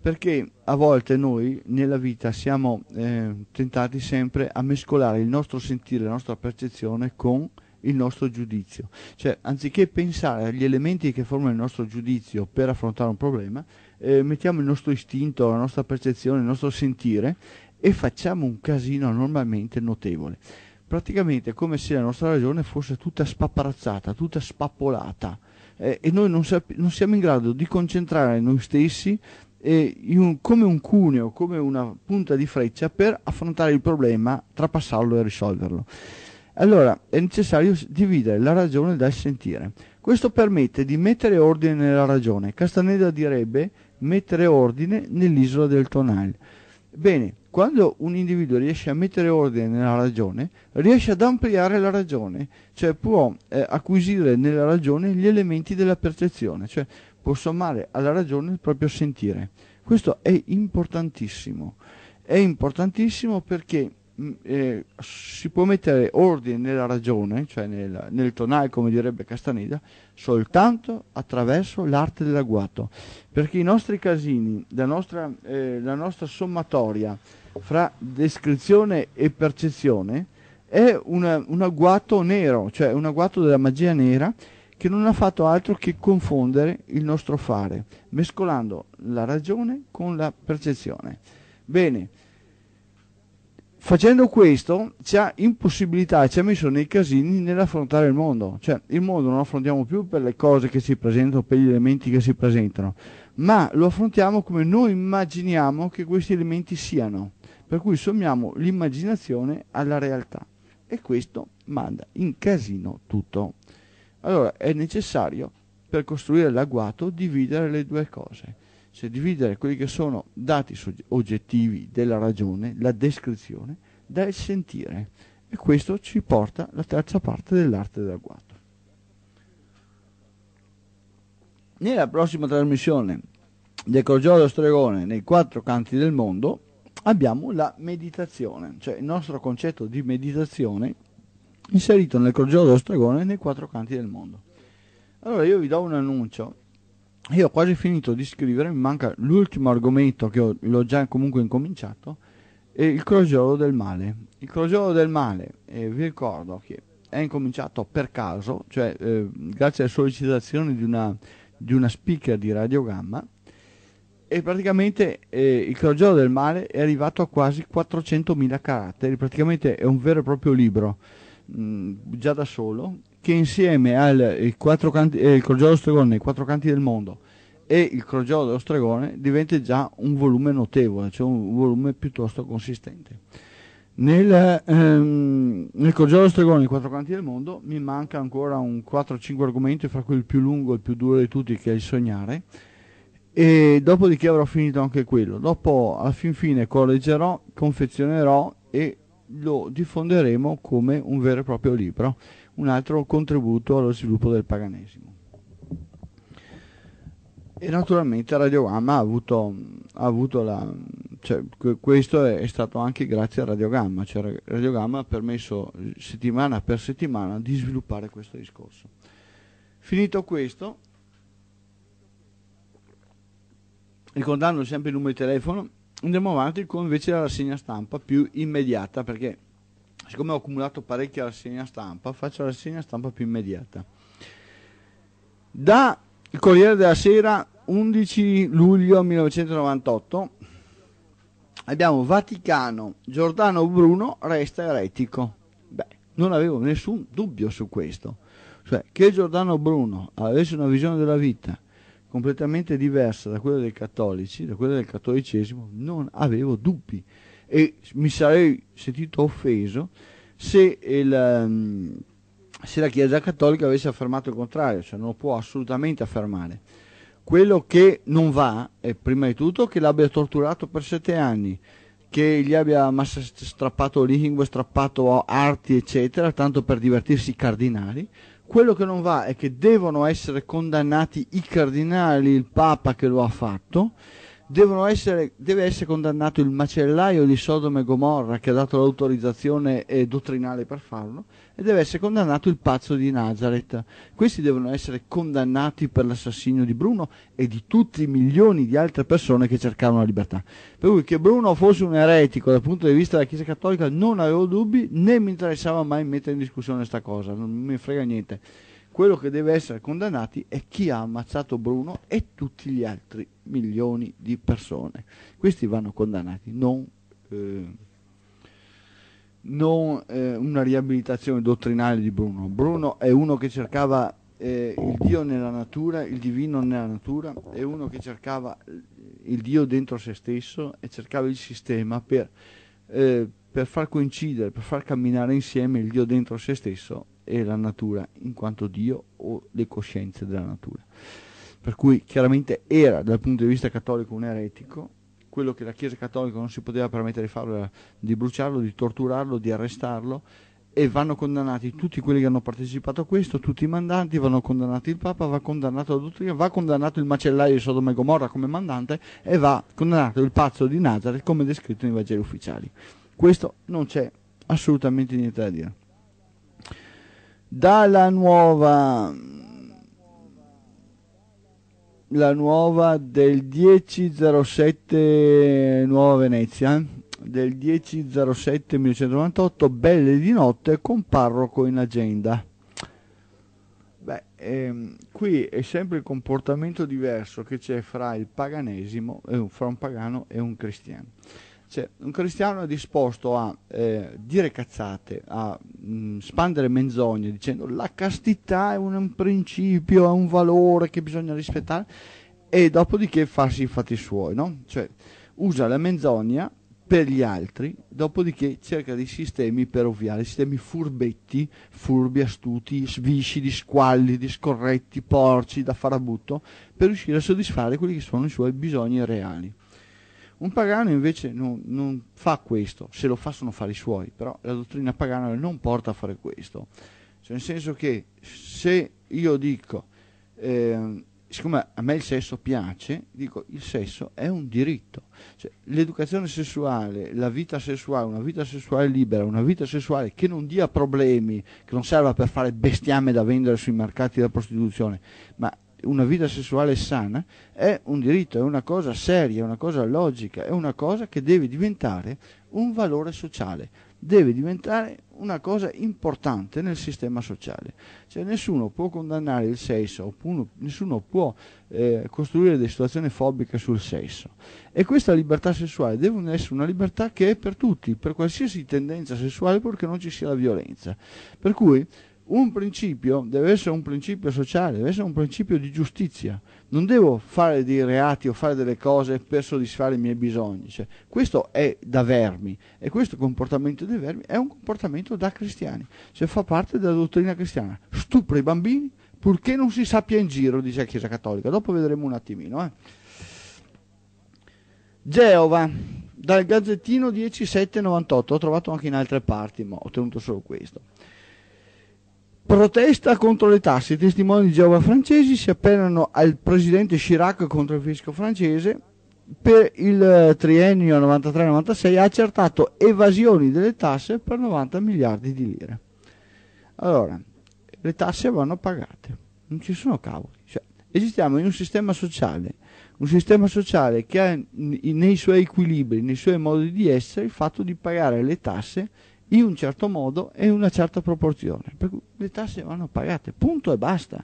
perché a volte noi nella vita siamo eh, tentati sempre a mescolare il nostro sentire, la nostra percezione con il nostro giudizio. Cioè, anziché pensare agli elementi che formano il nostro giudizio per affrontare un problema, eh, mettiamo il nostro istinto, la nostra percezione, il nostro sentire e facciamo un casino anormalmente notevole. Praticamente è come se la nostra ragione fosse tutta spapparazzata, tutta spappolata eh, e noi non, sap- non, siamo in grado di concentrare noi stessi eh, un, come un cuneo, come una punta di freccia per affrontare il problema, trapassarlo e risolverlo. Allora è necessario dividere la ragione dal sentire. Questo permette di mettere ordine nella ragione. Castaneda direbbe mettere ordine nell'isola del Tonal. Bene, quando un individuo riesce a mettere ordine nella ragione, riesce ad ampliare la ragione, cioè può eh, acquisire nella ragione gli elementi della percezione, cioè può sommare alla ragione il proprio sentire. Questo è importantissimo. È importantissimo perché Mm, eh, si può mettere ordine nella ragione, cioè nel, nel tonale come direbbe Castaneda, soltanto attraverso l'arte dell'agguato, perché i nostri casini, la nostra, eh, la nostra sommatoria fra descrizione e percezione è una, un agguato nero, cioè un agguato della magia nera che non ha fatto altro che confondere il nostro fare, mescolando la ragione con la percezione. Bene, Facendo questo ci ha impossibilità, ci ha messo nei casini nell'affrontare il mondo, cioè il mondo non lo affrontiamo più per le cose che si presentano, per gli elementi che si presentano, ma lo affrontiamo come noi immaginiamo che questi elementi siano, per cui sommiamo l'immaginazione alla realtà e questo manda in casino tutto. Allora è necessario per costruire l'agguato dividere le due cose cioè dividere quelli che sono dati oggettivi della ragione, la descrizione, dal sentire. E questo ci porta alla terza parte dell'arte del dell'agguato. Nella prossima trasmissione del Crogiolo Stregone nei quattro canti del mondo abbiamo la meditazione, cioè il nostro concetto di meditazione inserito nel Crogiolo Stregone nei quattro canti del mondo. Allora io vi do un annuncio io ho quasi finito di scrivere, mi manca l'ultimo argomento che ho, l'ho già comunque incominciato, è il crogiolo del male. Il crogiolo del male, eh, vi ricordo che è incominciato per caso, cioè eh, grazie alla sollecitazione di una, di una speaker di Radiogamma, e praticamente eh, il crogiolo del male è arrivato a quasi 400.000 caratteri, praticamente è un vero e proprio libro, mh, mm, già da solo, che insieme al eh, canti, eh, Crogiolo Stregone, i quattro canti del mondo e il Crogiolo dello Stregone diventa già un volume notevole, cioè un volume piuttosto consistente. Nel, ehm, nel Crogiolo Stregone, i quattro canti del mondo, mi manca ancora un 4-5 argomenti, fra cui il più lungo e il più duro di tutti, che è il sognare, e dopodiché avrò finito anche quello. Dopo, alla fin fine, correggerò, confezionerò e lo diffonderemo come un vero e proprio libro un altro contributo allo sviluppo del paganesimo. E naturalmente Radiogamma ha avuto, ha avuto la, cioè, questo è, stato anche grazie a Radiogamma, cioè Radiogamma ha permesso settimana per settimana di sviluppare questo discorso. Finito questo, ricordando sempre il numero di telefono, andiamo avanti con invece la rassegna stampa più immediata perché siccome ho accumulato parecchia rassegna stampa, faccio la rassegna stampa più immediata. Da il Corriere della Sera, 11 luglio 1998, abbiamo Vaticano, Giordano Bruno resta eretico. Beh, non avevo nessun dubbio su questo. Cioè, che Giordano Bruno avesse una visione della vita completamente diversa da quella dei cattolici, da quella del cattolicesimo, non avevo dubbi e mi sarei sentito offeso se, il, ehm, se la Chiesa Cattolica avesse affermato il contrario, cioè non lo può assolutamente affermare. Quello che non va è prima di tutto che l'abbia torturato per sette anni, che gli abbia strappato lingue, strappato arti, eccetera, tanto per divertirsi i cardinali. Quello che non va è che devono essere condannati i cardinali, il Papa che lo ha fatto, essere, deve essere condannato il macellaio di Sodoma e Gomorra che ha dato l'autorizzazione eh, dottrinale per farlo e deve essere condannato il pazzo di Nazareth. Questi devono essere condannati per l'assassinio di Bruno e di tutti i milioni di altre persone che cercavano la libertà. Per cui che Bruno fosse un eretico dal punto di vista della Chiesa Cattolica non avevo dubbi né mi interessava mai mettere in discussione questa cosa, non mi frega niente quello che deve essere condannati è chi ha ammazzato Bruno e tutti gli altri milioni di persone. Questi vanno condannati, non, eh, non eh, una riabilitazione dottrinale di Bruno. Bruno è uno che cercava eh, il Dio nella natura, il divino nella natura, è uno che cercava eh, il Dio dentro se stesso e cercava il sistema per eh, per far coincidere, per far camminare insieme il Dio dentro se stesso e la natura in quanto Dio o le coscienze della natura. Per cui chiaramente era dal punto di vista cattolico un eretico, quello che la Chiesa cattolica non si poteva permettere di farlo era di bruciarlo, di torturarlo, di arrestarlo e vanno condannati tutti quelli che hanno partecipato a questo, tutti i mandanti, vanno condannati il Papa, va condannato la dottrina, va condannato il macellaio di Sodoma e Gomorra come mandante e va condannato il pazzo di Nazareth come descritto nei Vangeli ufficiali. Questo non c'è assolutamente niente da dire dalla nuova, la nuova del 10.07 Nuova Venezia del 10.07 1998 Belle di notte con parroco in agenda beh ehm, qui è sempre il comportamento diverso che c'è fra il paganesimo fra un pagano e un cristiano cioè, un cristiano è disposto a eh, dire cazzate, a mh, mm, spandere menzogne dicendo la castità è un, un principio, è un valore che bisogna rispettare e dopodiché farsi i fatti suoi, no? Cioè, usa la menzogna per gli altri, dopodiché cerca dei sistemi per ovviare, sistemi furbetti, furbi, astuti, sviscidi, squallidi, scorretti, porci, da farabutto, per riuscire a soddisfare quelli che sono i suoi bisogni reali. Un pagano invece non, non fa questo, se lo fa sono affari suoi, però la dottrina pagana non porta a fare questo. Cioè nel senso che se io dico, eh, siccome a me il sesso piace, dico il sesso è un diritto. Cioè, l'educazione sessuale, la vita sessuale, una vita sessuale libera, una vita sessuale che non dia problemi, che non serva per fare bestiame da vendere sui mercati della prostituzione, ma una vita sessuale sana è un diritto, è una cosa seria, è una cosa logica, è una cosa che deve diventare un valore sociale, deve diventare una cosa importante nel sistema sociale. Cioè nessuno può condannare il sesso, oppure nessuno può eh, costruire delle situazioni fobiche sul sesso. E questa libertà sessuale deve essere una libertà che è per tutti, per qualsiasi tendenza sessuale, purché non ci sia la violenza. Per cui un principio deve essere un principio sociale, deve essere un principio di giustizia. Non devo fare dei reati o fare delle cose per soddisfare i miei bisogni. Cioè, questo è da vermi e questo comportamento dei vermi è un comportamento da cristiani, cioè fa parte della dottrina cristiana. Stupra i bambini purché non si sappia in giro, dice la Chiesa Cattolica. Dopo vedremo un attimino. Eh. Geova, dal Gazzettino 1798, ho trovato anche in altre parti, ma ho tenuto solo questo. Protesta contro le tasse. I testimoni di Giova francesi si appellano al presidente Chirac contro il fisco francese. Per il eh, triennio 93-96 ha accertato evasioni delle tasse per 90 miliardi di lire. Allora, le tasse vanno pagate, non ci sono cavoli. Cioè, esistiamo in un sistema sociale, un sistema sociale che ha nei suoi equilibri, nei suoi modi di essere, il fatto di pagare le tasse in un certo modo e in una certa proporzione. Per cui le tasse vanno pagate, punto e basta.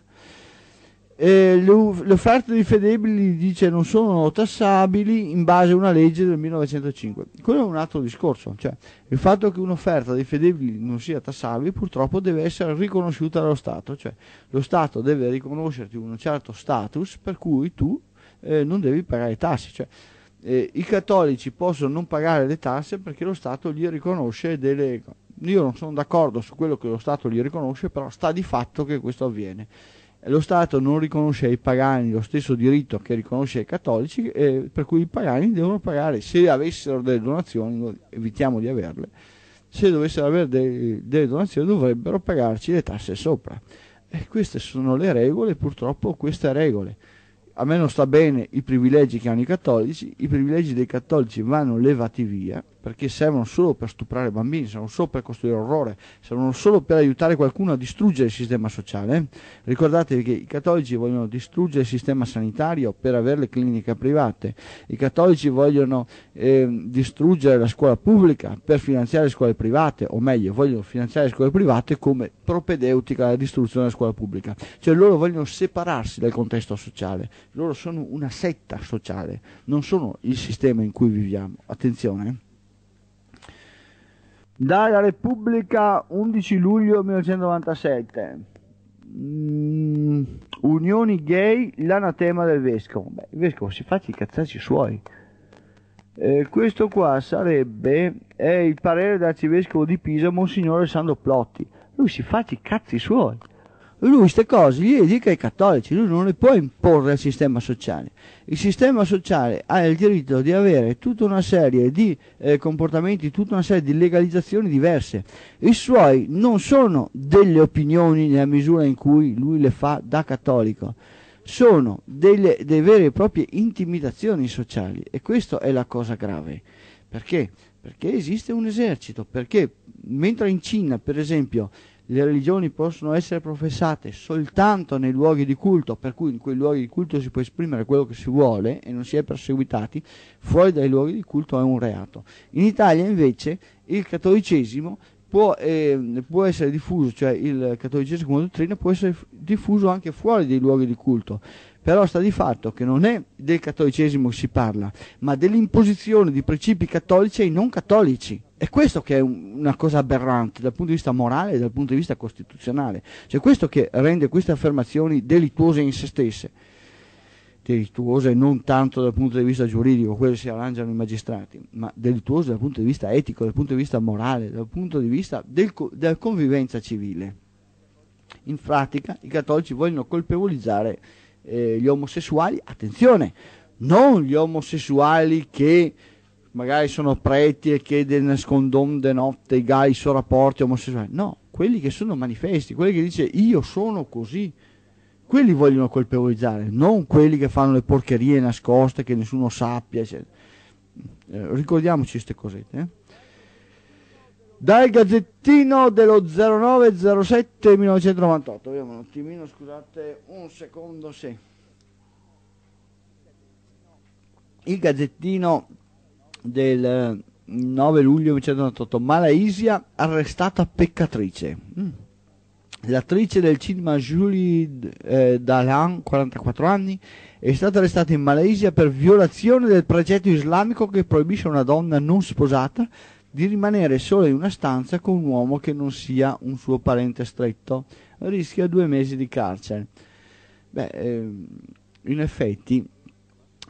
Eh, le, offerte di Fedebili dice non sono tassabili in base a una legge del 1905. Quello è un altro discorso, cioè il fatto che un'offerta di Fedebili non sia tassabile purtroppo deve essere riconosciuta dallo Stato, cioè lo Stato deve riconoscerti un certo status per cui tu eh, non devi pagare tasse. Cioè, eh, i cattolici possono non pagare le tasse perché lo Stato gli riconosce delle... Io non sono d'accordo su quello che lo Stato gli riconosce, però sta di fatto che questo avviene. Lo Stato non riconosce ai pagani lo stesso diritto che riconosce ai cattolici, eh, per cui i pagani devono pagare, se avessero delle donazioni, evitiamo di averle, se dovessero avere dei, delle donazioni dovrebbero pagarci le tasse sopra. E queste sono le regole, purtroppo queste regole a me non sta bene i privilegi che hanno i cattolici, i privilegi dei cattolici vanno levati via perché servono solo per stuprare bambini, servono solo per costruire orrore, servono solo per aiutare qualcuno a distruggere il sistema sociale. Ricordatevi che i cattolici vogliono distruggere il sistema sanitario per avere le cliniche private, i cattolici vogliono eh, distruggere la scuola pubblica per finanziare le scuole private, o meglio, vogliono finanziare le scuole private come propedeutica alla distruzione della scuola pubblica. Cioè loro vogliono separarsi dal contesto sociale, loro sono una setta sociale, non sono il sistema in cui viviamo. Attenzione. Dalla Repubblica 11 luglio 1997. Mm, unioni gay, l'anatema del vescovo. Beh, il vescovo si faccia i cazzacci suoi. Eh, questo qua sarebbe è il parere dell'arcivescovo di Pisa, Monsignore Sandro Plotti. Lui si faccia i cazzi suoi lui queste cose gli dica ai cattolici, lui non le può imporre al sistema sociale. Il sistema sociale ha il diritto di avere tutta una serie di eh, comportamenti, tutta una serie di legalizzazioni diverse. I suoi non sono delle opinioni nella misura in cui lui le fa da cattolico, sono delle, delle vere e proprie intimidazioni sociali e questa è la cosa grave. Perché? Perché esiste un esercito, perché mentre in Cina, per esempio, le religioni possono essere professate soltanto nei luoghi di culto, per cui in quei luoghi di culto si può esprimere quello che si vuole e non si è perseguitati, fuori dai luoghi di culto è un reato. In Italia invece il cattolicesimo può, eh, può essere diffuso, cioè il cattolicesimo come dottrina può essere diffuso anche fuori dai luoghi di culto però sta di fatto che non è del cattolicesimo che si parla, ma dell'imposizione di principi cattolici ai non cattolici. È questo che è un, una cosa aberrante dal punto di vista morale e dal punto di vista costituzionale. Cioè questo che rende queste affermazioni delittuose in se stesse. Delittuose non tanto dal punto di vista giuridico, quelle si arrangiano i magistrati, ma delittuose dal punto di vista etico, dal punto di vista morale, dal punto di vista del, della convivenza civile. In pratica i cattolici vogliono colpevolizzare eh, gli omosessuali, attenzione, non gli omosessuali che magari sono preti e che nascondono de notte i gai sono rapporti omosessuali, no, quelli che sono manifesti, quelli che dice io sono così, quelli vogliono colpevolizzare, non quelli che fanno le porcherie nascoste che nessuno sappia, Eh, ricordiamoci queste cosette. Eh? dal Gazzettino dello 0907 1998. Vediamo un attimino, scusate, un secondo, sì. Il Gazzettino del 9 eh, luglio 1998, Malaysia arrestata peccatrice. Mm. L'attrice del cinema Julie eh, Dalan, 44 anni, è stata arrestata in Malaysia per violazione del precetto islamico che proibisce a una donna non sposata di rimanere solo in una stanza con un uomo che non sia un suo parente stretto, rischia due mesi di carcere. Beh, ehm, in effetti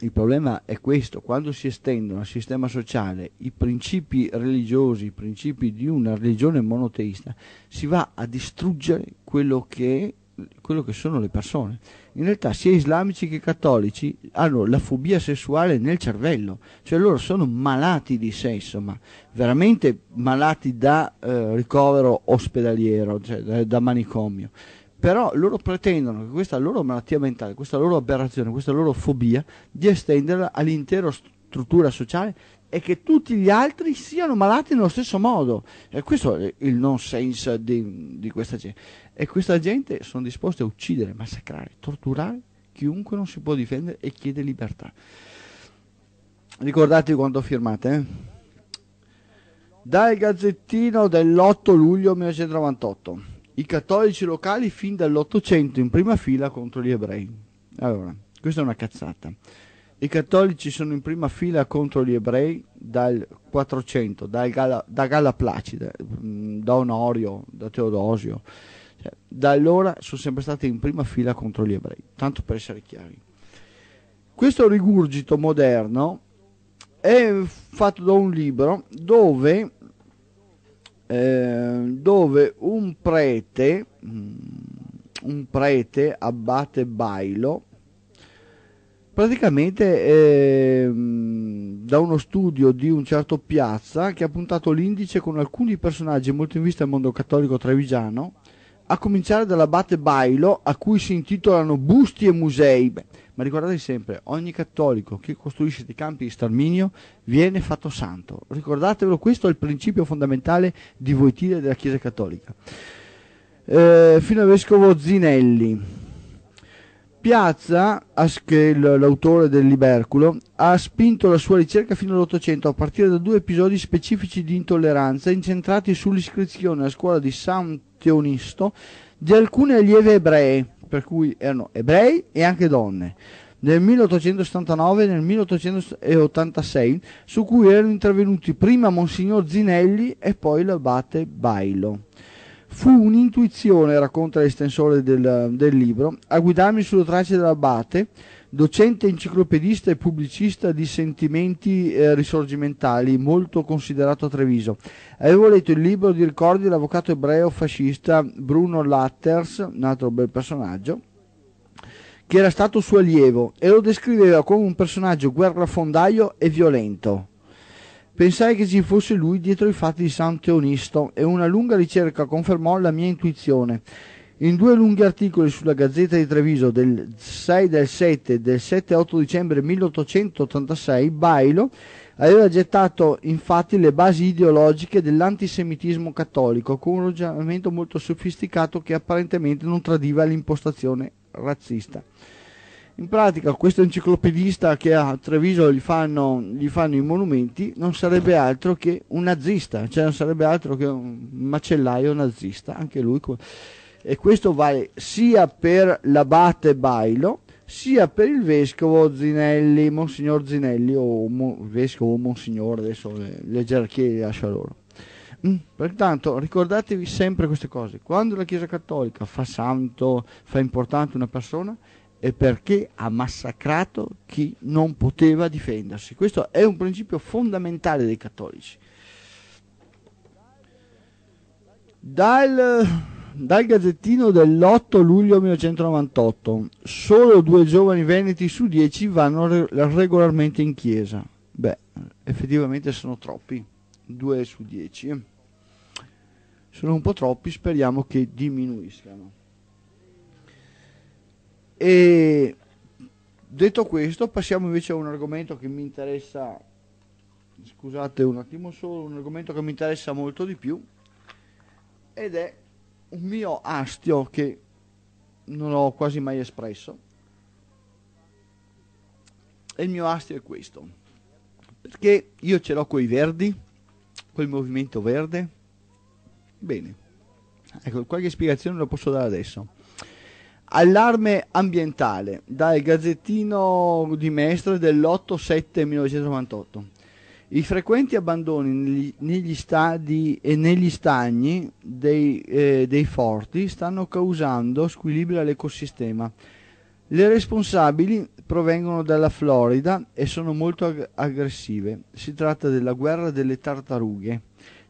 il problema è questo, quando si estendono al sistema sociale i principi religiosi, i principi di una religione monoteista, si va a distruggere quello che quello che sono le persone. In realtà sia islamici che cattolici hanno la fobia sessuale nel cervello, cioè loro sono malati di sesso, ma veramente malati da eh, ricovero ospedaliero, cioè da, da manicomio. Però loro pretendono che questa loro malattia mentale, questa loro aberrazione, questa loro fobia, di estenderla all'intera struttura sociale è che tutti gli altri siano malati nello stesso modo. E questo è il nonsense di, di questa gente. E questa gente sono disposti a uccidere, massacrare, torturare chiunque non si può difendere e chiede libertà. Ricordate quando firmate. Eh? Dal Gazzettino dell'8 luglio 1998. I cattolici locali fin dall'Ottocento in prima fila contro gli ebrei. Allora, questa è una cazzata. I cattolici sono in prima fila contro gli ebrei dal 400, dal Gala, da Galla Placida, mm, da Onorio, da Teodosio. Cioè, da allora sono sempre stati in prima fila contro gli ebrei, tanto per essere chiari. Questo rigurgito moderno è fatto da un libro dove, eh, dove un prete, mm, un prete, abbate Bailo, praticamente eh, da uno studio di un certo Piazza che ha puntato l'indice con alcuni personaggi molto in vista al mondo cattolico trevigiano, a cominciare dall'abate Bailo a cui si intitolano busti e musei. Beh, ma ricordate sempre, ogni cattolico che costruisce dei campi di sterminio viene fatto santo. Ricordatevelo, questo è il principio fondamentale di Voitile della Chiesa Cattolica. Eh, fino al vescovo Zinelli Piazza, che è l'autore del Liberculo, ha spinto la sua ricerca fino all'Ottocento a partire da due episodi specifici di intolleranza incentrati sull'iscrizione a scuola di San Teonisto di alcune allieve ebree, per cui erano ebrei e anche donne, nel 1879 e nel 1886, su cui erano intervenuti prima Monsignor Zinelli e poi l'abate Bailo. Fu un'intuizione, racconta l'estensore del, del libro, a guidarmi sulle tracce dell'abate, docente enciclopedista e pubblicista di sentimenti eh, risorgimentali, molto considerato a Treviso. Avevo letto il libro di ricordi dell'avvocato ebreo fascista Bruno Latters, un altro bel personaggio, che era stato suo allievo e lo descriveva come un personaggio guerrafondaio e violento. Pensai che ci fosse lui dietro i fatti di San Teonisto e una lunga ricerca confermò la mia intuizione. In due lunghi articoli sulla Gazzetta di Treviso del 6 del 7 e del 7-8 dicembre 1886, Bailo aveva gettato infatti le basi ideologiche dell'antisemitismo cattolico con un ragionamento molto sofisticato che apparentemente non tradiva l'impostazione razzista. In pratica questo enciclopedista che a Treviso gli fanno, gli fanno i monumenti non sarebbe altro che un nazista, cioè non sarebbe altro che un macellaio nazista, anche lui. E questo vale sia per l'abate Bailo, sia per il vescovo Zinelli, Monsignor Zinelli o mon, vescovo Monsignore, adesso le, le gerarchie le lascio loro. Mm, pertanto ricordatevi sempre queste cose, quando la Chiesa Cattolica fa santo, fa importante una persona, e perché ha massacrato chi non poteva difendersi. Questo è un principio fondamentale dei cattolici. Dal, dal gazzettino dell'8 luglio 1998, solo due giovani veneti su dieci vanno regolarmente in chiesa. Beh, effettivamente sono troppi, due su dieci. Sono un po' troppi, speriamo che diminuiscano. E detto questo, passiamo invece a un argomento che mi interessa. Scusate un attimo solo, un argomento che mi interessa molto di più. Ed è un mio astio che non ho quasi mai espresso. E il mio astio è questo. Perché io ce l'ho coi verdi, col movimento verde. Bene. Ecco, qualche spiegazione la posso dare adesso. Allarme ambientale dal Gazzettino di Mestre dell'8-7-1998. I frequenti abbandoni negli, negli stadi e negli stagni dei, eh, dei forti stanno causando squilibrio all'ecosistema. Le responsabili provengono dalla Florida e sono molto ag- aggressive. Si tratta della guerra delle tartarughe.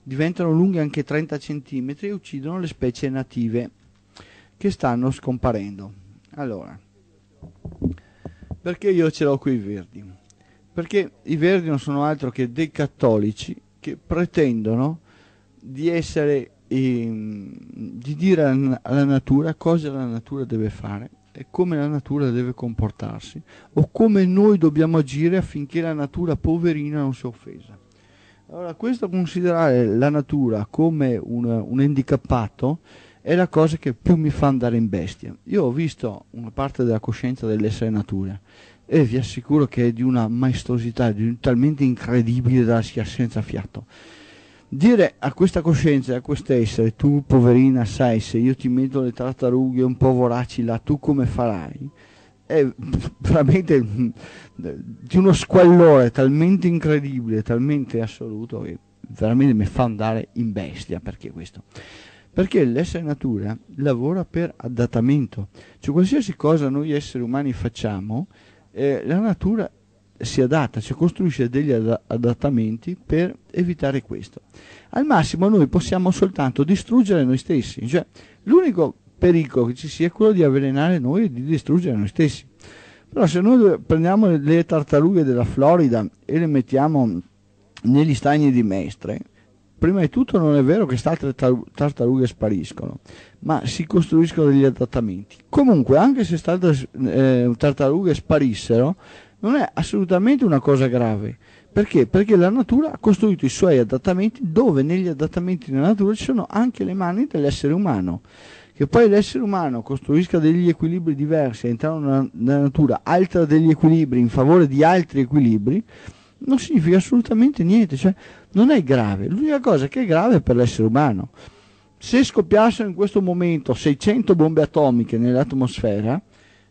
Diventano lunghe anche 30 cm e uccidono le specie native che stanno scomparendo. Allora, perché io ce l'ho qui i Verdi? Perché i Verdi non sono altro che dei cattolici che pretendono di essere ehm, di dire alla natura cosa la natura deve fare e come la natura deve comportarsi o come noi dobbiamo agire affinché la natura poverina non sia offesa. Allora, questo considerare la natura come un, un handicappato è la cosa che più mi fa andare in bestia. Io ho visto una parte della coscienza dell'essere natura e vi assicuro che è di una maestosità, di un talmente incredibile da sia senza fiato. Dire a questa coscienza e a quest'essere, tu poverina sai se io ti metto le tartarughe un po' voraci là, tu come farai? È veramente di uno squallore talmente incredibile, talmente assoluto che veramente mi fa andare in bestia perché questo perché l'essere natura lavora per adattamento, cioè qualsiasi cosa noi esseri umani facciamo, eh, la natura si adatta, cioè costruisce degli ad- adattamenti per evitare questo. Al massimo noi possiamo soltanto distruggere noi stessi, cioè l'unico pericolo che ci sia è quello di avvelenare noi e di distruggere noi stessi. Però se noi prendiamo le tartarughe della Florida e le mettiamo negli stagni di Mestre, Prima di tutto non è vero che queste altre tartarughe spariscono, ma si costruiscono degli adattamenti. Comunque, anche se queste eh, tartarughe sparissero, non è assolutamente una cosa grave. Perché? Perché la natura ha costruito i suoi adattamenti dove negli adattamenti della natura ci sono anche le mani dell'essere umano. Che poi l'essere umano costruisca degli equilibri diversi all'interno della natura, altera degli equilibri in favore di altri equilibri, non significa assolutamente niente. Cioè, non è grave, l'unica cosa che è grave è per l'essere umano. Se scoppiassero in questo momento 600 bombe atomiche nell'atmosfera,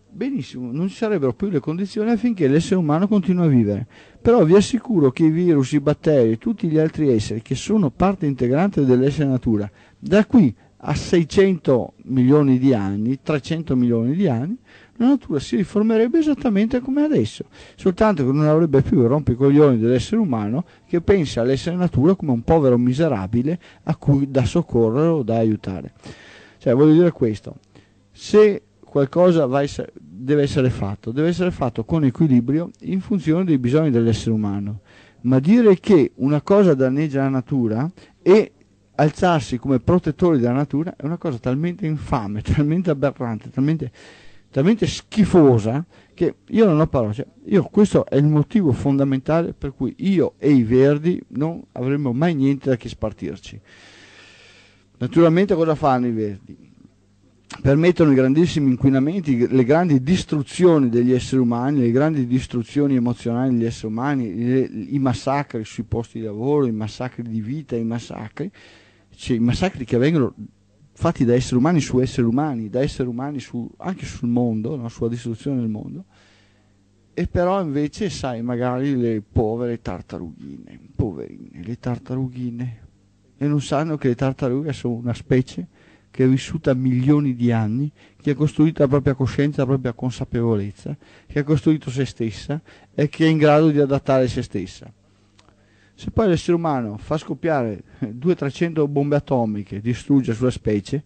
benissimo, non ci sarebbero più le condizioni affinché l'essere umano continui a vivere. Però vi assicuro che i virus, i batteri e tutti gli altri esseri che sono parte integrante dell'essere natura, da qui a 600 milioni di anni, 300 milioni di anni, la natura si riformerebbe esattamente come adesso, soltanto che non avrebbe più il rompicoglioni dell'essere umano che pensa all'essere natura come un povero miserabile a cui da soccorrere o da aiutare. Cioè, voglio dire questo, se qualcosa essere, deve essere fatto, deve essere fatto con equilibrio in funzione dei bisogni dell'essere umano, ma dire che una cosa danneggia la natura e alzarsi come protettori della natura è una cosa talmente infame, talmente aberrante, talmente talmente schifosa che io non ho parole. Cioè, io, questo è il motivo fondamentale per cui io e i Verdi non avremmo mai niente da che spartirci. Naturalmente cosa fanno i Verdi? Permettono i grandissimi inquinamenti, le grandi distruzioni degli esseri umani, le grandi distruzioni emozionali degli esseri umani, le, i massacri sui posti di lavoro, i massacri di vita, i massacri, cioè, i massacri che avvengono fatti da esseri umani su esseri umani, da esseri umani su, anche sul mondo, no? sulla distruzione del mondo, e però invece sai magari le povere tartarughine, poverine, le tartarughine, e non sanno che le tartarughe sono una specie che è vissuta milioni di anni, che ha costruito la propria coscienza, la propria consapevolezza, che ha costruito se stessa e che è in grado di adattare se stessa. Se poi l'essere umano fa scoppiare 200-300 bombe atomiche, distrugge sulla specie,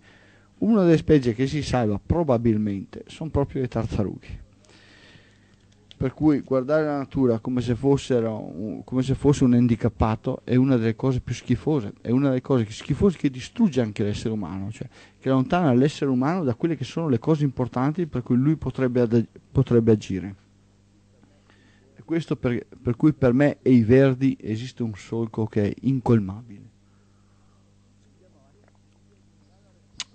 una delle specie che si salva probabilmente sono proprio le tartarughe. Per cui guardare la natura come se, fossero, come se fosse un handicappato è una delle cose più schifose, è una delle cose schifose che distrugge anche l'essere umano, cioè che allontana l'essere umano da quelle che sono le cose importanti per cui lui potrebbe, potrebbe agire questo per, per cui per me e i Verdi esiste un solco che è incolmabile.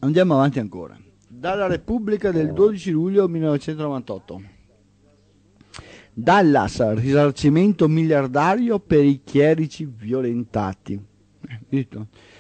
Andiamo avanti ancora. Dalla Repubblica del 12 luglio 1998. Dallas, risarcimento miliardario per i chierici violentati. Eh,